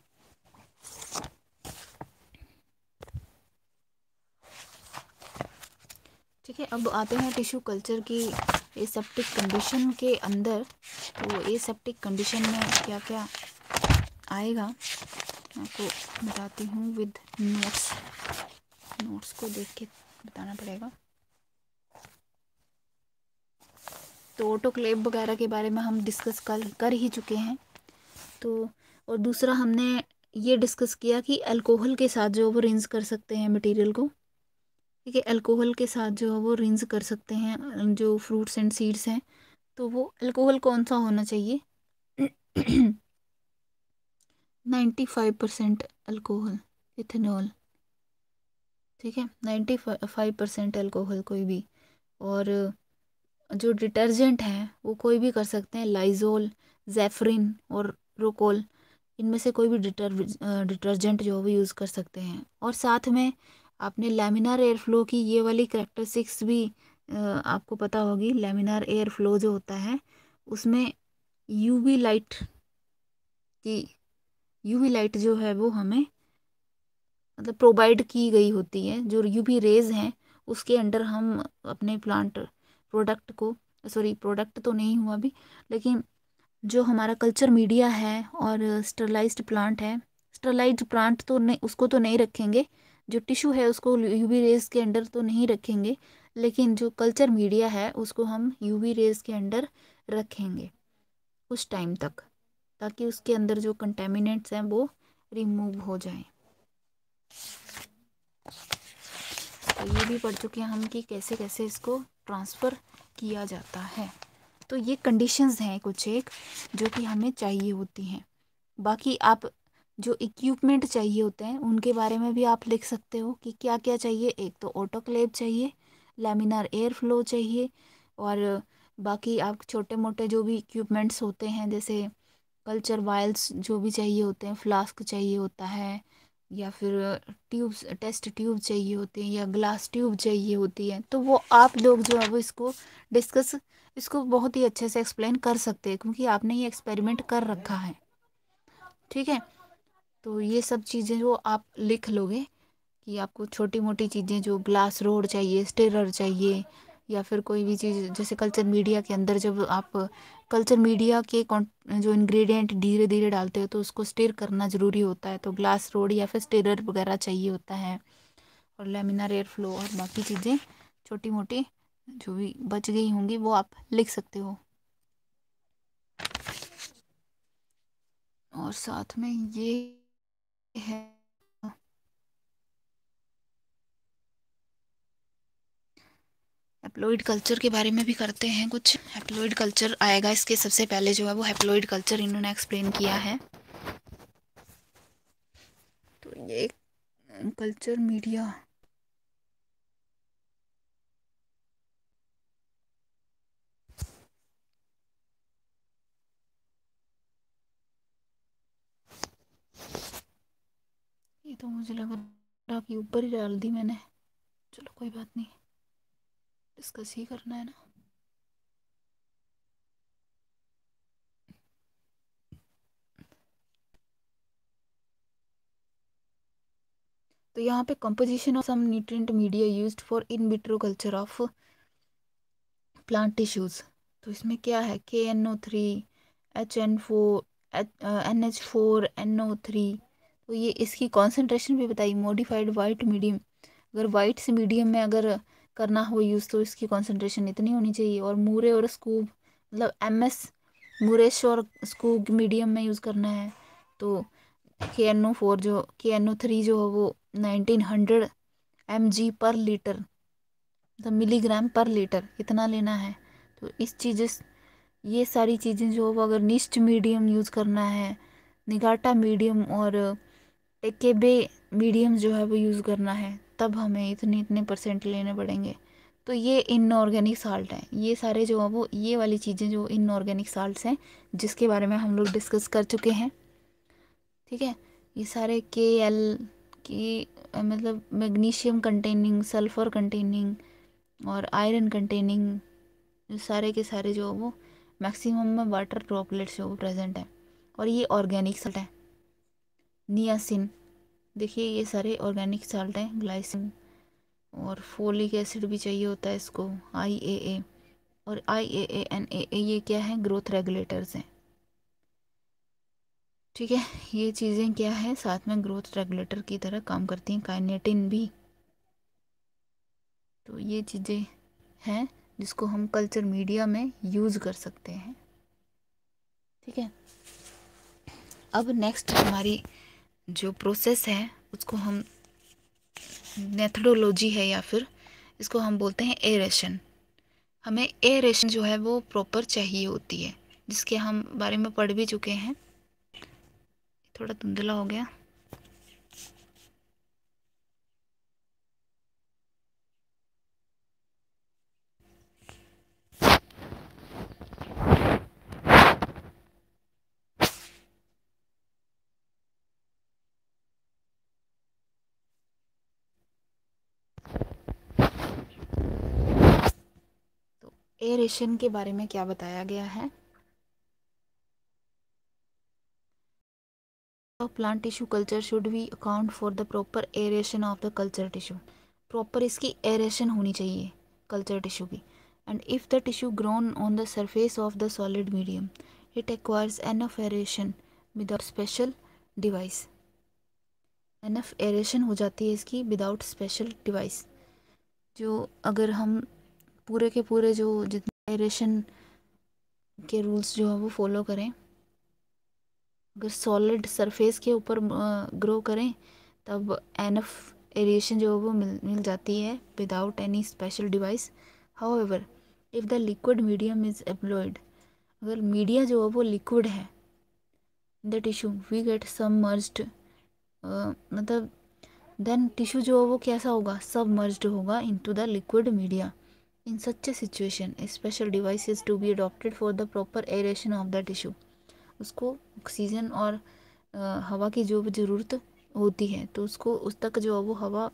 ठीक है अब आते हैं टिश्यू कल्चर की एसेप्टिक कंडीशन के अंदर तो एसेप्टिक कंडीशन में क्या क्या आएगा आपको बताती हूँ विद नोट्स नोट्स को देख के बताना पड़ेगा तो ऑटोक्लेव वगैरह के बारे में हम डिस्कस कर कर ही चुके हैं तो और दूसरा हमने ये डिस्कस किया कि अल्कोहल के साथ जो वो रिंज कर सकते हैं मटेरियल को ठीक है अल्कोहल के साथ जो है वो रिंज कर सकते हैं जो फ्रूट्स एंड सीड्स हैं तो वो अल्कोहल कौन सा होना चाहिए ninety five percent alcohol ethanol ठीक है नाइन्टी फाइव परसेंट अल्कोहल कोई भी और जो डिटर्जेंट हैं वो कोई भी कर सकते हैं लाइजोल जैफरिन और रोकोल इनमें से कोई भी डिटर डिटर्जेंट जो वो यूज़ कर सकते हैं और साथ में आपने लेमिनार एयर फ्लो की ये वाली सिक्स भी आपको पता होगी लेमिनार एयर फ्लो जो होता है उसमें यूवी लाइट की यूवी लाइट जो है वो हमें मतलब प्रोवाइड की गई होती है जो यूवी रेज हैं उसके अंडर हम अपने प्लांट प्रोडक्ट को सॉरी प्रोडक्ट तो नहीं हुआ अभी लेकिन जो हमारा कल्चर मीडिया है और स्टरलाइज्ड प्लांट है स्टरलाइज प्लांट तो नहीं उसको तो नहीं रखेंगे जो टिश्यू है उसको यूवी रेज के अंडर तो नहीं रखेंगे लेकिन जो कल्चर मीडिया है उसको हम यूवी रेज के अंडर रखेंगे कुछ टाइम तक ताकि उसके अंदर जो कंटेमिनेट्स हैं वो रिमूव हो जाएं तो ये भी पढ़ चुके हैं हम कि कैसे कैसे इसको ट्रांसफ़र किया जाता है तो ये कंडीशंस हैं कुछ एक जो कि हमें चाहिए होती हैं बाकी आप जो इक्विपमेंट चाहिए होते हैं उनके बारे में भी आप लिख सकते हो कि क्या क्या चाहिए एक तो ऑटो क्लेब चाहिए लेमिनार एयर फ्लो चाहिए और बाकी आप छोटे मोटे जो भी इक्विपमेंट्स होते हैं जैसे कल्चर वायल्स जो भी चाहिए होते हैं फ्लास्क चाहिए होता है या फिर ट्यूब्स टेस्ट ट्यूब चाहिए होते हैं या ग्लास ट्यूब चाहिए होती है तो वो आप लोग जो है वो इसको डिस्कस इसको बहुत ही अच्छे से एक्सप्लेन कर सकते हैं क्योंकि आपने ये एक्सपेरिमेंट कर रखा है ठीक है तो ये सब चीज़ें जो आप लिख लोगे कि आपको छोटी मोटी चीज़ें जो ग्लास रोड चाहिए स्टेरर चाहिए या फिर कोई भी चीज़ जैसे कल्चर मीडिया के अंदर जब आप कल्चर मीडिया के जो इंग्रेडिएंट धीरे धीरे डालते हो तो उसको स्टिर करना ज़रूरी होता है तो ग्लास रोड या फिर स्टेरर वगैरह चाहिए होता है और लेमिनार एयर फ्लो और बाकी चीज़ें छोटी मोटी जो भी बच गई होंगी वो आप लिख सकते हो और साथ में ये है हैप्लोइड कल्चर के बारे में भी करते हैं कुछ हैप्लोइड कल्चर आएगा इसके सबसे पहले जो है वो हैप्लोइड कल्चर इन्होंने एक्सप्लेन किया है तो ये कल्चर मीडिया ये तो मुझे लगा कि ऊपर ही डाल दी मैंने चलो कोई बात नहीं डिस्कस ही करना है ना तो यहाँ पे composition of some nutrient media used for in vitro culture of plant tissues तो इसमें क्या है K N O three H N four N H four N O three तो ये इसकी कॉन्सेंट्रेशन भी बताई मॉडिफाइड वाइट मीडियम अगर वाइट से मीडियम में अगर करना हो यूज़ तो इसकी कॉन्सेंट्रेशन इतनी होनी चाहिए और मूरे और स्कूब मतलब एम एस मूरेश और स्कूब मीडियम में यूज़ करना है तो के एन ओ फोर जो के एन ओ थ्री जो है वो नाइनटीन हंड्रेड एम जी पर लीटर मतलब मिलीग्राम पर लीटर इतना लेना है तो इस चीज़ें ये सारी चीज़ें जो वो अगर निस्ट मीडियम यूज़ करना है निगाटा मीडियम और टेकेबे मीडियम जो है वो यूज़ करना है तब हमें इतने इतने परसेंट लेने पड़ेंगे तो ये इनऑर्गेनिक साल्ट हैं ये सारे जो हैं वो ये वाली चीज़ें जो इनऑर्गेनिक साल्ट हैं जिसके बारे में हम लोग डिस्कस कर चुके हैं ठीक है ये सारे के एल की मतलब मैग्नीशियम कंटेनिंग सल्फ़र कंटेनिंग और आयरन कंटेनिंग सारे के सारे जो है वो मैक्सिमम में वाटर ड्रॉपलेट्स जो प्रेजेंट हैं और ये ऑर्गेनिक साल्ट है नियासिन देखिए ये सारे ऑर्गेनिक साल्ट हैं ग्लाइसिन और फोलिक एसिड भी चाहिए होता है इसको आई ए ए और आई ए ए एन ए ए ये क्या है ग्रोथ रेगुलेटर्स हैं ठीक है ये चीज़ें क्या है साथ में ग्रोथ रेगुलेटर की तरह काम करती हैं काइनेटिन भी तो ये चीज़ें हैं जिसको हम कल्चर मीडिया में यूज़ कर सकते हैं ठीक है अब नेक्स्ट हमारी जो प्रोसेस है उसको हम मेथडोलॉजी है या फिर इसको हम बोलते हैं एरेशन हमें एरेशन जो है वो प्रॉपर चाहिए होती है जिसके हम बारे में पढ़ भी चुके हैं थोड़ा धुंधला हो गया एरेशन के बारे में क्या बताया गया है plant tissue culture should be account for the proper aeration of the culture tissue proper इसकी एरेशन होनी चाहिए कल्चर टिश्यू की and if the tissue grown on the surface of the solid medium it acquires of aeration without special device enough aeration हो जाती है इसकी without special device जो अगर हम पूरे के पूरे जो जितने एरेशन के रूल्स जो है वो फॉलो करें अगर सॉलिड सरफेस के ऊपर ग्रो करें तब एनफ एरिएशन जो है वो मिल मिल जाती है without any special device however if the liquid medium is employed अगर मीडिया जो है वो लिक्विड है the tissue we get submerged मतलब देन टिश्यू जो है वो कैसा होगा सबमर्ज्ड होगा into the liquid media In such a situation, a special device is to be adopted for the proper aeration of the tissue. उसको oxygen और आ, हवा की जो ज़रूरत होती है तो उसको उस तक जो है वो हवा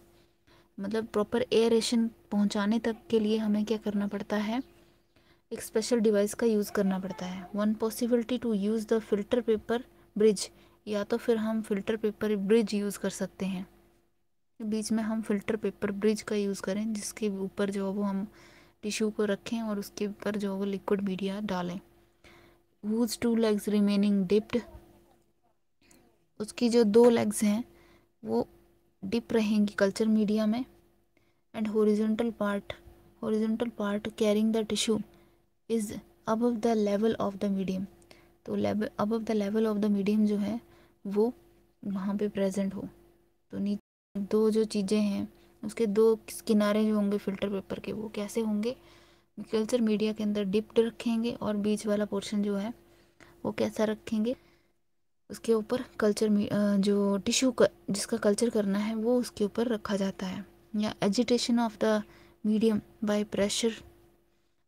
मतलब प्रॉपर एयरेशन पहुंचाने तक के लिए हमें क्या करना पड़ता है एक स्पेशल डिवाइस का यूज़ करना पड़ता है one possibility to use the filter paper bridge या तो फिर हम फिल्टर पेपर ब्रिज यूज़ कर सकते हैं बीच में हम फिल्टर पेपर ब्रिज का यूज़ करें जिसके ऊपर जो है वो हम टिश्यू को रखें और उसके ऊपर जो वो लिक्विड मीडिया डालें whose two legs remaining dipped उसकी जो दो लेग्स हैं वो डिप रहेंगी कल्चर मीडिया में and horizontal part horizontal part carrying the tissue is above the level of the medium तो level above the level of the medium जो है वो वहाँ पे प्रेजेंट हो तो नीचे दो जो चीज़ें हैं उसके दो किनारे जो होंगे फिल्टर पेपर के वो कैसे होंगे कल्चर मीडिया के अंदर डिप्ड रखेंगे और बीच वाला पोर्शन जो है वो कैसा रखेंगे उसके ऊपर कल्चर जो टिश्यू का जिसका कल्चर करना है वो उसके ऊपर रखा जाता है या agitation of the medium by pressure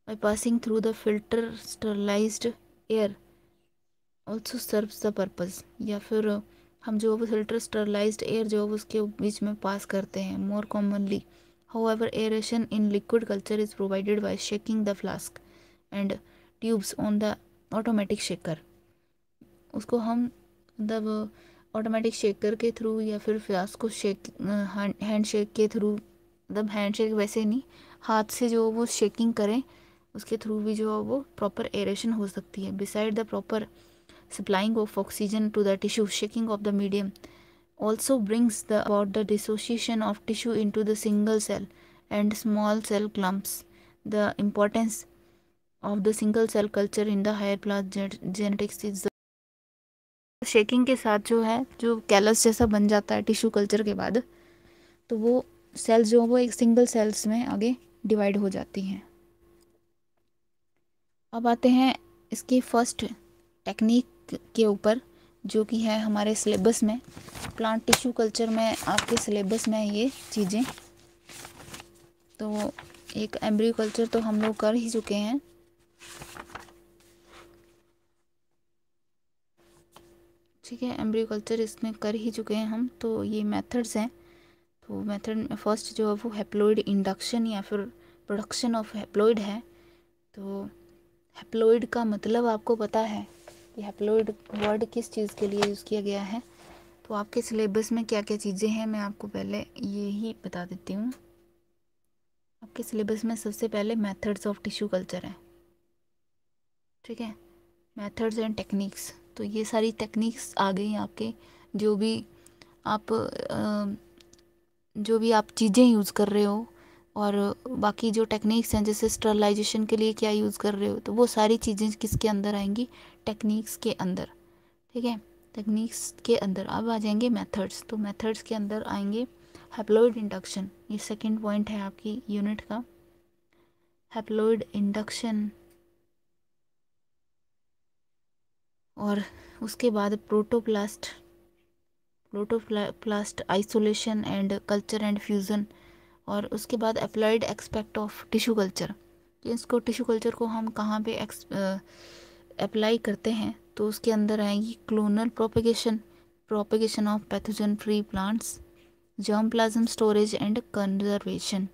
by passing through the filter sterilised air also serves the purpose या फिर हम जो वो फिल्टर स्टरलाइज्ड एयर जो उसके बीच में पास करते हैं more commonly however aeration in liquid culture is provided by shaking the flask and tubes on the automatic shaker उसको हम मतलब ऑटोमेटिक शेकर के थ्रू या फिर फ्लास्क को शेक हैंड शेक के थ्रू मतलब हैंड शेक वैसे नहीं हाथ से जो वो शेकिंग करें उसके थ्रू भी जो वो प्रॉपर एरेशन हो सकती है beside the proper supplying of oxygen to the tissue shaking of the medium also brings the, about the dissociation of tissue into the single cell and small cell clumps the importance of the single cell culture in the higher plant genetics is the shaking के साथ जो है जो callus जैसा बन जाता है tissue culture के बाद तो वो सेल्स जो वो एक सिंगल सेल्स में आगे डिवाइड हो जाती हैं अब आते हैं इसकी फर्स्ट टेक्निक के ऊपर जो कि है हमारे सिलेबस में प्लांट टिश्यू कल्चर में आपके सिलेबस में ये चीज़ें तो एक एम्ब्रियो कल्चर तो हम लोग कर ही चुके हैं ठीक है एम्ब्रियो कल्चर इसमें कर ही चुके हैं हम तो ये मेथड्स हैं तो मेथड में फर्स्ट जो है वो हैप्लोइड इंडक्शन या फिर प्रोडक्शन ऑफ हैप्लोइड है तो हैप्लोइड का मतलब आपको पता है ये हैप्लोइड वर्ड किस चीज़ के लिए यूज़ किया गया है तो आपके सिलेबस में क्या क्या चीज़ें हैं मैं आपको पहले ये ही बता देती हूँ आपके सिलेबस में सबसे पहले मेथड्स ऑफ टिश्यू कल्चर है ठीक है मेथड्स एंड टेक्निक्स तो ये सारी टेक्निक्स आ गई आपके जो भी आप जो भी आप चीज़ें यूज़ कर रहे हो और बाकी जो टेक्निक्स हैं जैसे स्टरलाइजेशन के लिए क्या यूज़ कर रहे हो तो वो सारी चीज़ें किसके अंदर आएंगी टेक्निक्स के अंदर ठीक है टेक्निक्स के अंदर अब आ जाएंगे मेथड्स तो मेथड्स के अंदर आएंगे हैप्लोइड इंडक्शन ये सेकंड पॉइंट है आपकी यूनिट का हैप्लोइड इंडक्शन और उसके बाद protoplast protoplast isolation and culture and fusion और उसके बाद applied aspect of tissue culture इसको टिश्यू कल्चर को हम कहाँ पे एक्स अप्लाई करते हैं तो उसके अंदर आएगी clonal propagation propagation of pathogen free plants germplasm storage and conservation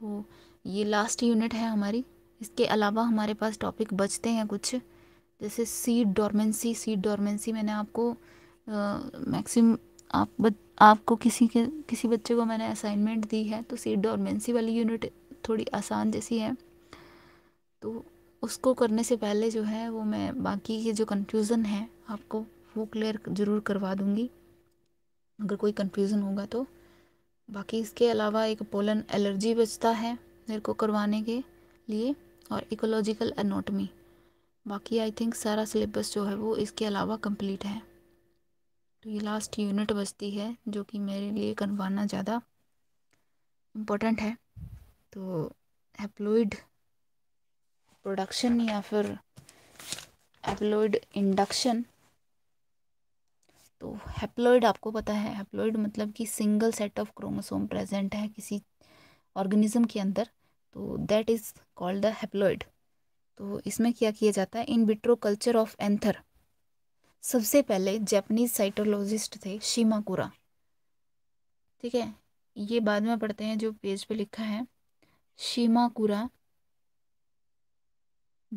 तो ये लास्ट यूनिट है हमारी इसके अलावा हमारे पास टॉपिक बचते हैं कुछ जैसे सीड डॉर्मेंसी सीड डॉर्मेंसी मैंने आपको मैक्सिम आप बच, आपको किसी के किसी बच्चे को मैंने असाइनमेंट दी है तो सीड डॉर्मेंसी वाली यूनिट थोड़ी आसान जैसी है तो उसको करने से पहले जो है वो मैं बाकी के जो कन्फ्यूज़न है आपको वो क्लियर ज़रूर करवा दूँगी अगर कोई कन्फ्यूज़न होगा तो बाकी इसके अलावा एक पोलन एलर्जी बचता है मेरे को करवाने के लिए और इकोलॉजिकल एनोटमी बाकी आई थिंक सारा सिलेबस जो है वो इसके अलावा कंप्लीट है तो ये लास्ट यूनिट बचती है जो कि मेरे लिए करवाना ज़्यादा इम्पोर्टेंट है तो हैप्लोइड प्रोडक्शन या फिर हैप्लोइड इंडक्शन तो हैप्लोइड आपको पता है हैप्लोइड मतलब कि single set of chromosome present है किसी ऑर्गेनिज्म के अंदर तो that is called the haploid तो इसमें क्या किया जाता है in vitro culture of anther सबसे पहले जैपनीज साइटोलॉजिस्ट थे शीमाकुरा ठीक है ये बाद में पढ़ते हैं जो पेज पे लिखा है शीमाकुरा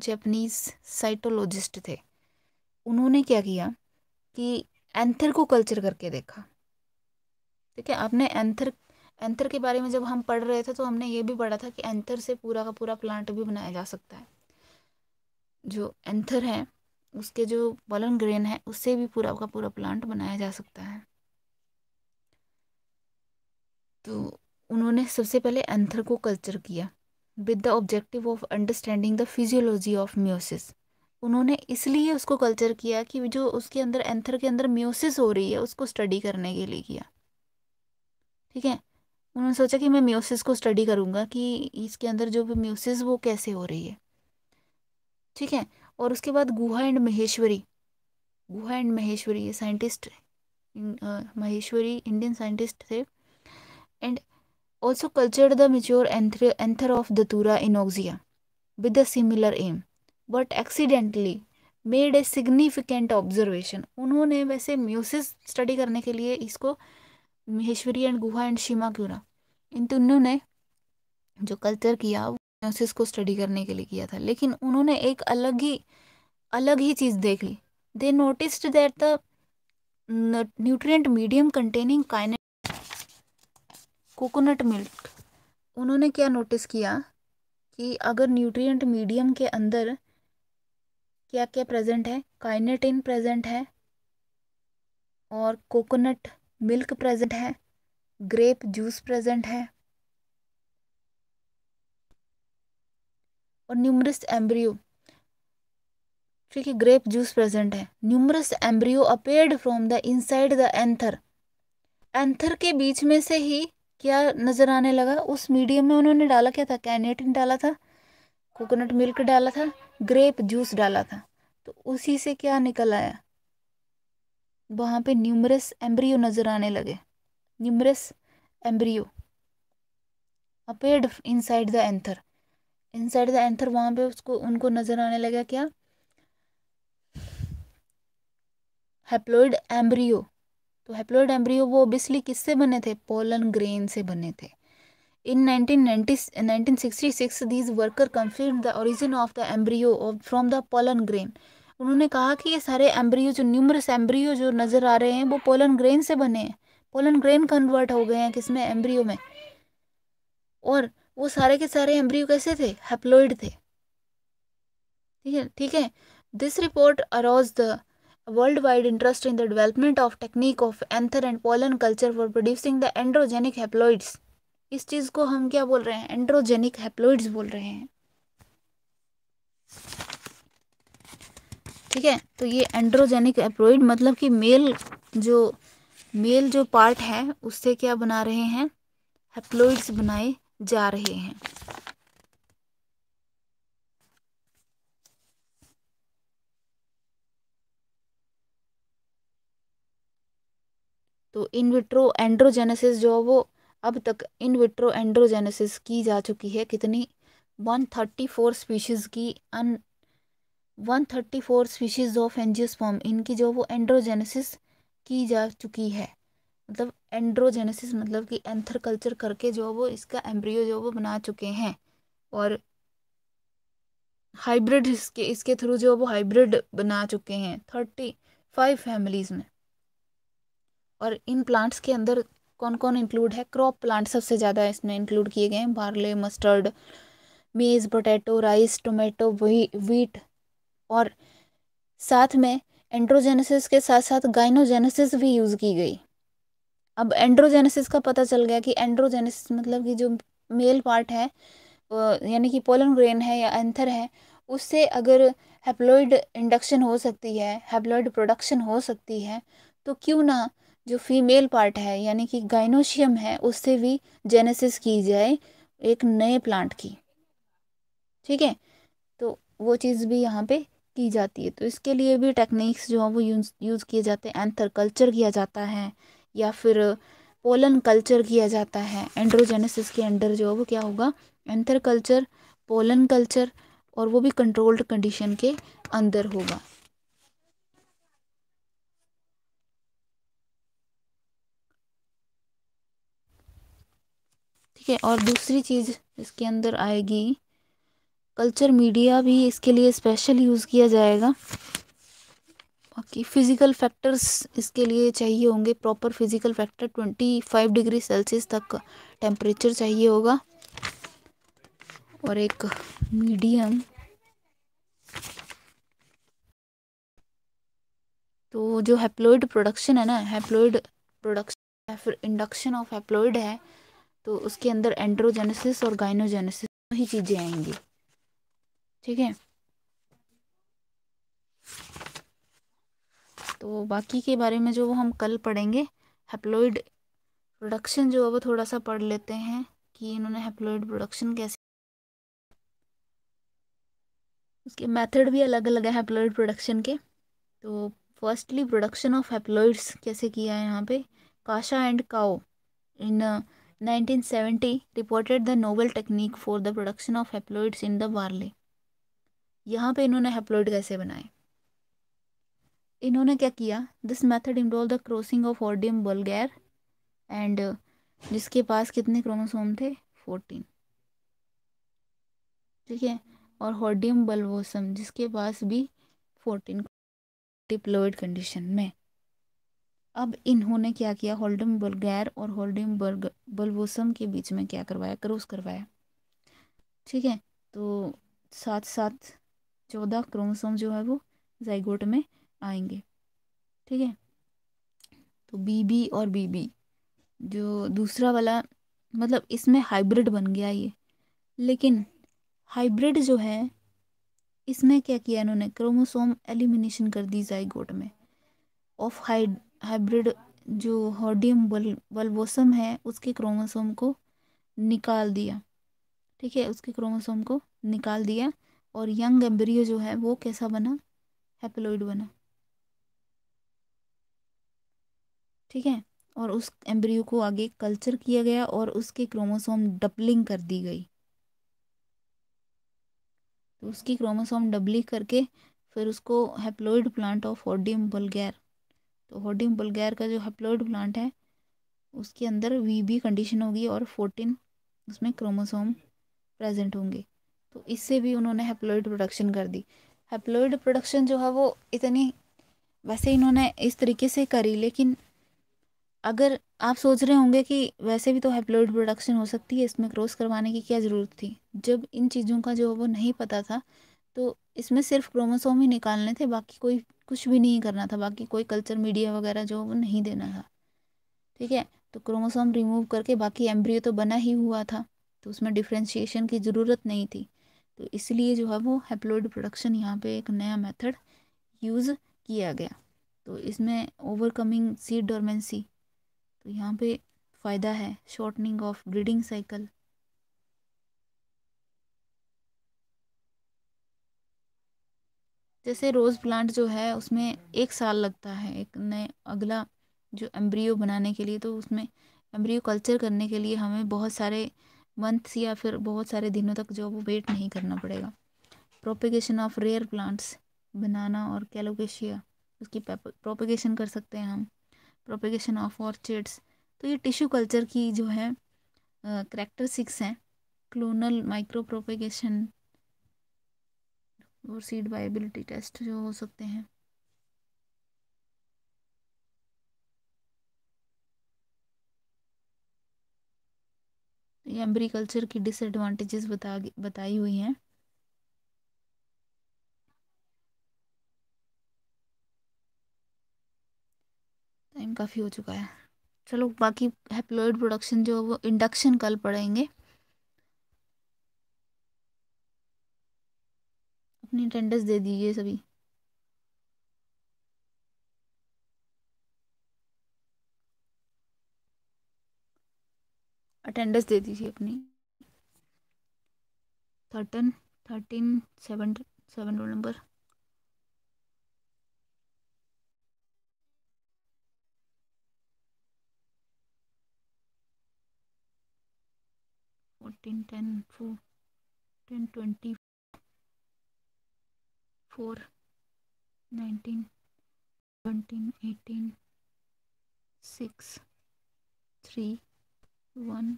जैपनीज साइटोलॉजिस्ट थे उन्होंने क्या किया कि एंथर को कल्चर करके देखा ठीक है आपने एंथर एंथर के बारे में जब हम पढ़ रहे थे तो हमने ये भी पढ़ा था कि एंथर से पूरा का पूरा प्लांट भी बनाया जा सकता है जो एंथर है उसके जो बलन ग्रेन है उससे भी पूरा का पूरा प्लांट बनाया जा सकता है तो उन्होंने सबसे पहले एंथर को कल्चर किया with the objective of understanding the physiology of meiosis उन्होंने इसलिए उसको कल्चर किया कि जो उसके अंदर एंथर के अंदर म्यूसिस हो रही है उसको स्टडी करने के लिए किया ठीक है उन्होंने सोचा कि मैं म्यूसिस को स्टडी करूँगा कि इसके अंदर जो भी म्यूसिस वो कैसे हो रही है ठीक है और उसके बाद गुहा एंड महेश्वरी गुहा एंड महेश्वरी ये साइंटिस्ट अं, अं, महेश्वरी इंडियन साइंटिस्ट थे and also cultured the mature anther, anther of Datura inoxia with a similar aim, but accidentally made a significant observation उन्होंने वैसे म्यूसिस स्टडी करने के लिए इसको महेश्वरी एंड गुहा एंड शीमा क्यों ना इन तीनों ने जो कल्चर किया वो म्यूसिस को स्टडी करने के लिए किया था लेकिन उन्होंने एक अलग ही अलग ही चीज़ देख ली they noticed that the nutrient medium containing kinetic coconut milk उन्होंने क्या नोटिस किया कि अगर न्यूट्रिएंट मीडियम के अंदर क्या क्या प्रेजेंट है काइनेटिन प्रेजेंट है और कोकोनट मिल्क प्रेजेंट है ग्रेप जूस प्रेजेंट है और न्यूमरस एम्ब्रियो ठीक है ग्रेप जूस प्रेजेंट है numerous embryo appeared from the inside the anther anther के बीच में से ही क्या नज़र आने लगा उस मीडियम में उन्होंने डाला क्या था कैनेटिन डाला था कोकोनट मिल्क डाला था ग्रेप जूस डाला था तो उसी से क्या निकल आया वहाँ पे न्यूमरस एम्ब्रियो नज़र आने लगे numerous embryo appeared inside the anther inside the anther वहाँ पे उसको उनको नज़र आने लगा क्या हैप्लोइड एम्ब्रियो तो हेप्लोइड एम्ब्रियो वो ओबियसली किससे बने थे पोलन ग्रेन से बने थे in 1990, 1966, these worker confirm the origin of the embryo from the pollen grain उन्होंने कहा कि ये सारे एम्ब्रियो जो न्यूमरस एम्ब्रियो जो नज़र आ रहे हैं वो पोलन ग्रेन से बने हैं पोलन ग्रेन कन्वर्ट हो गए हैं किसमें एम्ब्रियो में और वो सारे के सारे एम्ब्रियो कैसे थे हेप्लोइड थे ठीक है ठीक है this report arose the world wide interest in the development of technique of anther and pollen culture for producing the androgenic haploids इस चीज़ को हम क्या बोल रहे हैं एंड्रोजेनिक हेप्लोइड्स बोल रहे हैं ठीक है तो ये एंड्रोजेनिक एप्लोइड मतलब कि मेल जो मेल जो पार्ट है उससे क्या बना रहे हैं हेप्लोइड्स बनाए जा रहे हैं तो इन विट्रो एंड्रोजेनेसिस जो है वो अब तक इन विट्रो एंड्रोजेनेसिस की जा चुकी है कितनी वन थर्टी फोर स्पीशीज़ की uh one thirty four species of angiosperm इनकी जो वो एंड्रोजेनेसिस की जा चुकी है मतलब एंड्रोजेनेसिस मतलब कि एंथर कल्चर करके जो वो इसका एम्ब्रियो जो वो बना चुके हैं और हाइब्रिड इसके इसके थ्रू जो वो हाइब्रिड बना चुके हैं थर्टी फाइव फैमिलीज़ में और इन प्लांट्स के अंदर कौन कौन इंक्लूड है क्रॉप प्लांट सबसे ज़्यादा इसमें इंक्लूड किए गए हैं barley mustard maize potato rice tomato वही वीट और साथ में एंड्रोजेनेसिस के साथ साथ गाइनोजेनेसिस भी यूज़ की गई अब एंड्रोजेनेसिस का पता चल गया कि एंड्रोजेनेसिस मतलब कि जो मेल पार्ट है यानी कि पोलन ग्रेन है या एंथर है उससे अगर हैप्लोइड इंडक्शन हो सकती है हैप्लोइड प्रोडक्शन हो सकती है तो क्यों ना जो फीमेल पार्ट है यानी कि गाइनोशियम है उससे भी जेनेसिस की जाए एक नए प्लांट की ठीक है तो वो चीज़ भी यहाँ पे की जाती है तो इसके लिए भी टेक्निक्स जो हैं वो यूज़ यूज़ किए जाते हैं एंथर कल्चर किया जाता है या फिर पोलन कल्चर किया जाता है एंड्रोजेनेसिस के अंडर जो है वो क्या होगा एंथर कल्चर पोलन कल्चर और वो भी कंट्रोल्ड कंडीशन के अंदर होगा ठीक है और दूसरी चीज़ इसके अंदर आएगी कल्चर मीडिया भी इसके लिए स्पेशल यूज़ किया जाएगा बाकी फ़िज़िकल फैक्टर्स इसके लिए चाहिए होंगे proper physical factor twenty five degree Celsius तक टेम्परेचर चाहिए होगा और एक मीडियम तो जो हैप्लोइड प्रोडक्शन है ना हैप्लोइड प्रोडक्शन या फिर इंडक्शन ऑफ हैप्लोइड है तो उसके अंदर एंड्रोजेनेसिस और गाइनोजेनेसिस ही चीज़ें आएंगी ठीक है तो बाकी के बारे में जो वो हम कल पढ़ेंगे हेप्लोइड प्रोडक्शन जो है वो थोड़ा सा पढ़ लेते हैं कि इन्होंने हेप्लोइड प्रोडक्शन कैसे उसके मेथड भी अलग अलग है हेप्लोइड प्रोडक्शन के तो फर्स्टली प्रोडक्शन ऑफ हेप्लोइड्स कैसे किया है यहाँ पे Kasha and Kao in 1970 reported the novel technique for the production of haploids in the barley यहाँ पे इन्होंने हेप्लोइड कैसे बनाए इन्होंने क्या किया this method involve the crossing of hordeum vulgare and जिसके पास कितने क्रोमोसोम थे फोर्टीन ठीक है और हॉडियम बल्वोसम जिसके पास भी फोर्टीन डिप्लोइड कंडीशन में अब इन्होंने क्या किया होल्डम बल्गैर और होल्डम बर्ग बल्बोसम के बीच में क्या करवाया क्रूस करवाया ठीक है तो साथ साथ चौदह क्रोमोसोम जो है वो जाइगोट में आएंगे ठीक है तो बीबी और बीबी जो दूसरा वाला मतलब इसमें हाइब्रिड बन गया ये लेकिन हाइब्रिड जो है इसमें क्या किया इन्होंने क्रोमोसोम एलिमिनेशन कर दी जाइगोट में ऑफ हाइड हाइब्रिड जो हॉर्डियम बल बल्बोसम है उसके क्रोमोसोम को निकाल दिया ठीक है उसके क्रोमोसोम को निकाल दिया और यंग एम्ब्रियो जो है वो कैसा बना हैप्लोइड बना ठीक है और उस एम्ब्रियो को आगे कल्चर किया गया और उसके क्रोमोसोम डबलिंग कर दी गई तो उसकी क्रोमोसोम डबलिंग करके फिर उसको haploid plant of hordeum vulgare तो होर्डिंग बुलगैर का जो हप्लोइड प्लांट है उसके अंदर वी बी कंडीशन होगी और फोर्टीन उसमें क्रोमोसोम प्रेजेंट होंगे तो इससे भी उन्होंने हेप्लोइड प्रोडक्शन कर दी हेप्लोइड प्रोडक्शन जो है वो इतनी वैसे इन्होंने इस तरीके से करी लेकिन अगर आप सोच रहे होंगे कि वैसे भी तो हेप्लोइड प्रोडक्शन हो सकती है इसमें क्रॉस करवाने की क्या ज़रूरत थी जब इन चीज़ों का जो है वो नहीं पता था तो इसमें सिर्फ क्रोमोसोम ही निकालने थे बाकी कोई कुछ भी नहीं करना था बाकी कोई कल्चर मीडिया वगैरह जो वो नहीं देना था ठीक है तो क्रोमोसोम रिमूव करके बाकी एम्ब्रियो तो बना ही हुआ था तो उसमें डिफ्रेंशिएशन की ज़रूरत नहीं थी तो इसलिए जो है वो हैप्लोइड प्रोडक्शन यहाँ पे एक नया मेथड यूज़ किया गया तो इसमें ओवरकमिंग सीड डोरमेंसी तो यहाँ पे फ़ायदा है शॉर्टनिंग ऑफ ब्रीडिंग साइकिल जैसे रोज़ प्लांट जो है उसमें एक साल लगता है एक नए अगला जो एम्ब्रियो बनाने के लिए तो उसमें एम्ब्रियो कल्चर करने के लिए हमें बहुत सारे मंथ्स या फिर बहुत सारे दिनों तक जो वो वेट नहीं करना पड़ेगा प्रोपिगेशन ऑफ रेयर प्लांट्स बनाना और कैलोकेशिया उसकी प्रोपिगेशन कर सकते हैं हम प्रोपिगेशन ऑफ ऑर्चिड्स तो ये टिश्यू कल्चर की जो है सिक्स हैं क्लोनल माइक्रो प्रोपिगेशन और सीड वाइबिलिटी टेस्ट जो हो सकते हैं ये एम्ब्रीकल्चर की डिसएडवांटेजेस बता बताई हुई हैं टाइम काफ़ी हो चुका है चलो बाकी हैप्लोइड प्रोडक्शन जो वो इंडक्शन कल पढ़ेंगे अपनी अटेंडेंस दे दीजिए सभी अटेंडेंस दे दीजिए अपनी thirteen thirteen seven seven roll number fourteen ten four ten twenty four nineteen seventeen eighteen six three one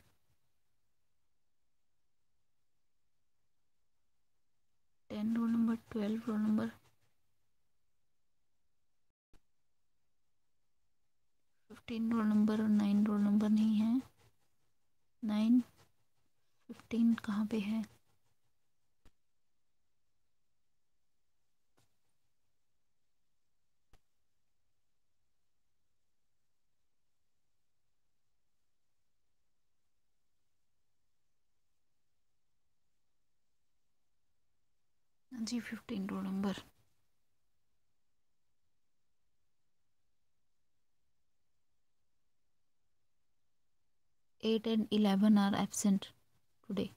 ten roll number twelve roll number fifteen roll number और नाइन रोल नंबर नहीं है nine fifteen कहाँ पे है जी fifteen roll number eight and eleven are absent today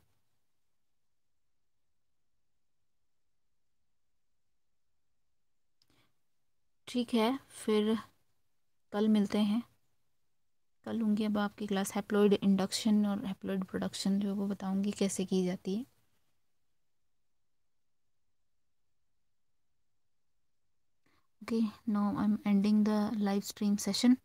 ठीक है फिर कल मिलते हैं कल लूँगी अब आपकी क्लास हैप्लोइड इंडक्शन और हैप्लोइड प्रोडक्शन जो वो बताऊँगी कैसे की जाती है okay now i'm ending the live stream session